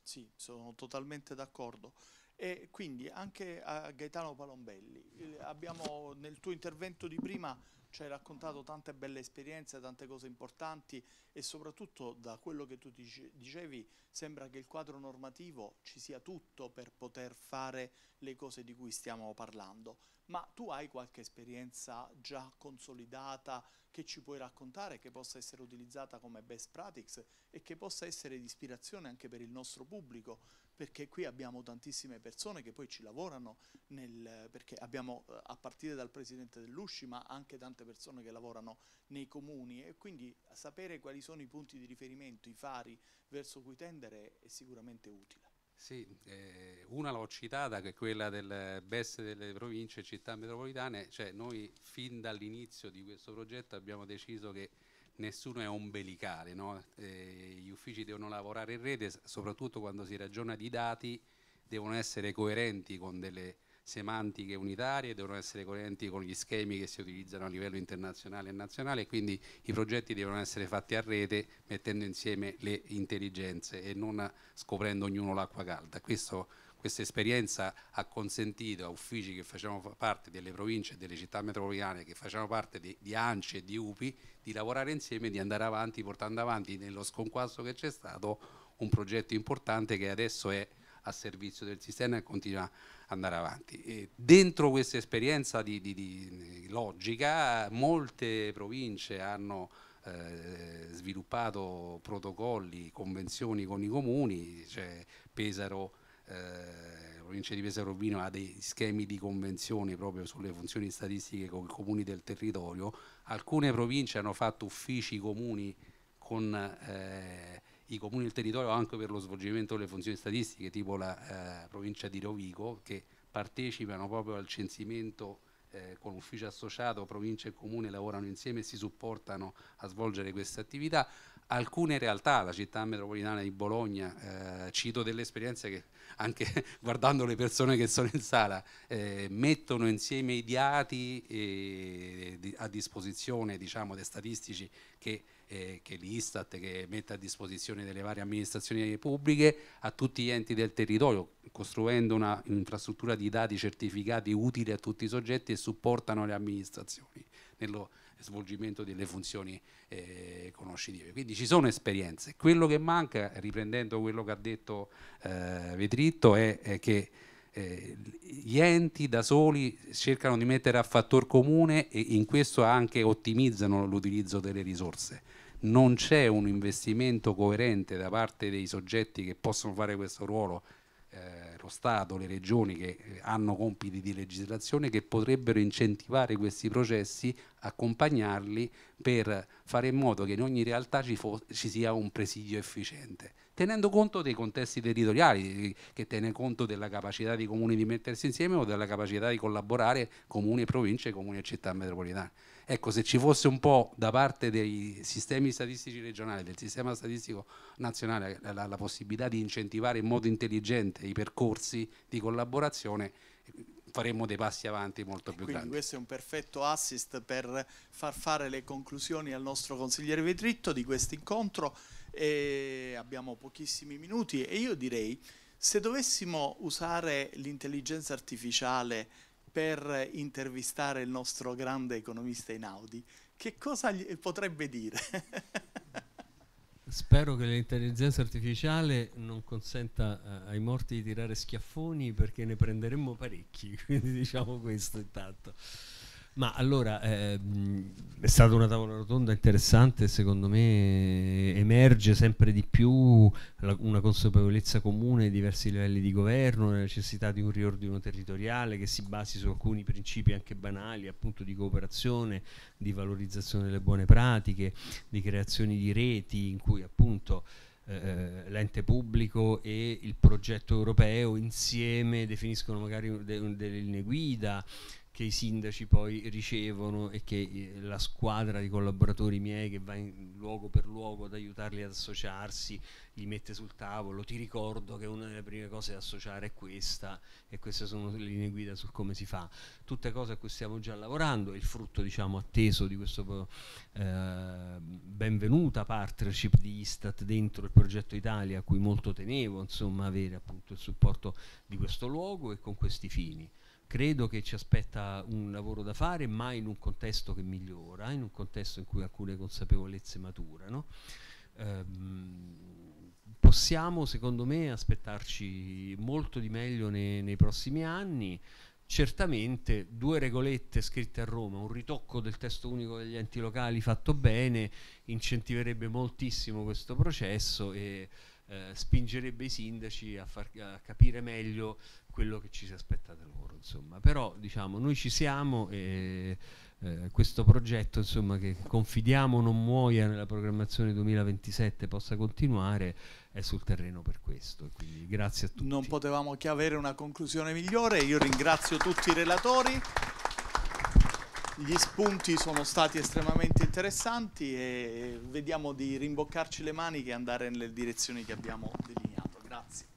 Sì, sono totalmente d'accordo. E quindi anche a Gaetano Palombelli, abbiamo nel tuo intervento di prima ci hai raccontato tante belle esperienze, tante cose importanti e soprattutto da quello che tu dicevi sembra che il quadro normativo ci sia tutto per poter fare le cose di cui stiamo parlando, ma tu hai qualche esperienza già consolidata che ci puoi raccontare, che possa essere utilizzata come best practice e che possa essere di ispirazione anche per il nostro pubblico, perché qui abbiamo tantissime persone che poi ci lavorano, nel, perché abbiamo eh, a partire dal presidente dell'Usci, ma anche tante persone che lavorano nei comuni e quindi sapere quali sono i punti di riferimento, i fari verso cui tendere è sicuramente utile. Sì, eh, una l'ho citata che è quella del BES delle province e città metropolitane, cioè noi fin dall'inizio di questo progetto abbiamo deciso che nessuno è ombelicale, no? eh, gli uffici devono lavorare in rete, soprattutto quando si ragiona di dati, devono essere coerenti con delle semantiche unitarie, devono essere coerenti con gli schemi che si utilizzano a livello internazionale e nazionale e quindi i progetti devono essere fatti a rete mettendo insieme le intelligenze e non scoprendo ognuno l'acqua calda. Questo, questa esperienza ha consentito a uffici che facevano parte delle province e delle città metropolitane, che facevano parte di, di ANCI e di UPI, di lavorare insieme e di andare avanti portando avanti nello sconquasso che c'è stato un progetto importante che adesso è a servizio del sistema e continua ad andare avanti. E dentro questa esperienza di, di, di, eh, logica molte province hanno eh, sviluppato protocolli, convenzioni con i comuni, cioè Pesaro, eh, la provincia di Pesaro Urbino ha dei schemi di convenzione proprio sulle funzioni statistiche con i comuni del territorio, alcune province hanno fatto uffici comuni con eh, i comuni del territorio anche per lo svolgimento delle funzioni statistiche, tipo la eh, provincia di Rovigo, che partecipano proprio al censimento eh, con ufficio associato, provincia e comune lavorano insieme e si supportano a svolgere queste attività. Alcune realtà, la città metropolitana di Bologna, eh, cito delle esperienze che anche guardando le persone che sono in sala, eh, mettono insieme i dati eh, di, a disposizione diciamo, dei statistici che eh, che l'Istat che mette a disposizione delle varie amministrazioni pubbliche a tutti gli enti del territorio, costruendo un'infrastruttura di dati certificati utili a tutti i soggetti e supportano le amministrazioni nello svolgimento delle funzioni eh, conoscitive. Quindi ci sono esperienze. Quello che manca, riprendendo quello che ha detto eh, Vetritto, è, è che eh, gli enti da soli cercano di mettere a fattor comune e in questo anche ottimizzano l'utilizzo delle risorse non c'è un investimento coerente da parte dei soggetti che possono fare questo ruolo, eh, lo Stato, le regioni che eh, hanno compiti di legislazione che potrebbero incentivare questi processi, accompagnarli per fare in modo che in ogni realtà ci, ci sia un presidio efficiente tenendo conto dei contesti territoriali, eh, che tiene conto della capacità dei comuni di mettersi insieme o della capacità di collaborare comuni e province, comuni e città metropolitane. Ecco, se ci fosse un po' da parte dei sistemi statistici regionali, del sistema statistico nazionale, la, la possibilità di incentivare in modo intelligente i percorsi di collaborazione, faremmo dei passi avanti molto più Quindi grandi. questo è un perfetto assist per far fare le conclusioni al nostro consigliere Vetritto di questo incontro e abbiamo pochissimi minuti e io direi se dovessimo usare l'intelligenza artificiale per intervistare il nostro grande economista Einaudi, che cosa potrebbe dire? Spero che l'intelligenza artificiale non consenta eh, ai morti di tirare schiaffoni perché ne prenderemmo parecchi, quindi diciamo questo intanto. Ma allora ehm, è stata una tavola rotonda interessante, secondo me emerge sempre di più la, una consapevolezza comune ai diversi livelli di governo, la necessità di un riordino territoriale che si basi su alcuni principi anche banali, appunto di cooperazione, di valorizzazione delle buone pratiche, di creazione di reti in cui appunto eh, eh, l'ente pubblico e il progetto europeo insieme definiscono magari delle linee guida, che i sindaci poi ricevono e che eh, la squadra di collaboratori miei che va in luogo per luogo ad aiutarli ad associarsi, li mette sul tavolo, ti ricordo che una delle prime cose da associare è questa e queste sono le linee guida su come si fa. Tutte cose a cui stiamo già lavorando, è il frutto diciamo, atteso di questa eh, benvenuta partnership di Istat dentro il progetto Italia a cui molto tenevo, insomma avere appunto il supporto di questo luogo e con questi fini credo che ci aspetta un lavoro da fare, ma in un contesto che migliora, in un contesto in cui alcune consapevolezze maturano. Ehm, possiamo, secondo me, aspettarci molto di meglio nei, nei prossimi anni. Certamente due regolette scritte a Roma, un ritocco del testo unico degli enti locali fatto bene, incentiverebbe moltissimo questo processo e eh, spingerebbe i sindaci a, far, a capire meglio quello che ci si aspetta da loro insomma. Però diciamo, noi ci siamo e eh, questo progetto insomma, che confidiamo non muoia nella programmazione 2027 possa continuare è sul terreno per questo. Quindi grazie a tutti. Non potevamo che avere una conclusione migliore. Io ringrazio tutti i relatori. Gli spunti sono stati estremamente interessanti e vediamo di rimboccarci le maniche e andare nelle direzioni che abbiamo delineato. Grazie.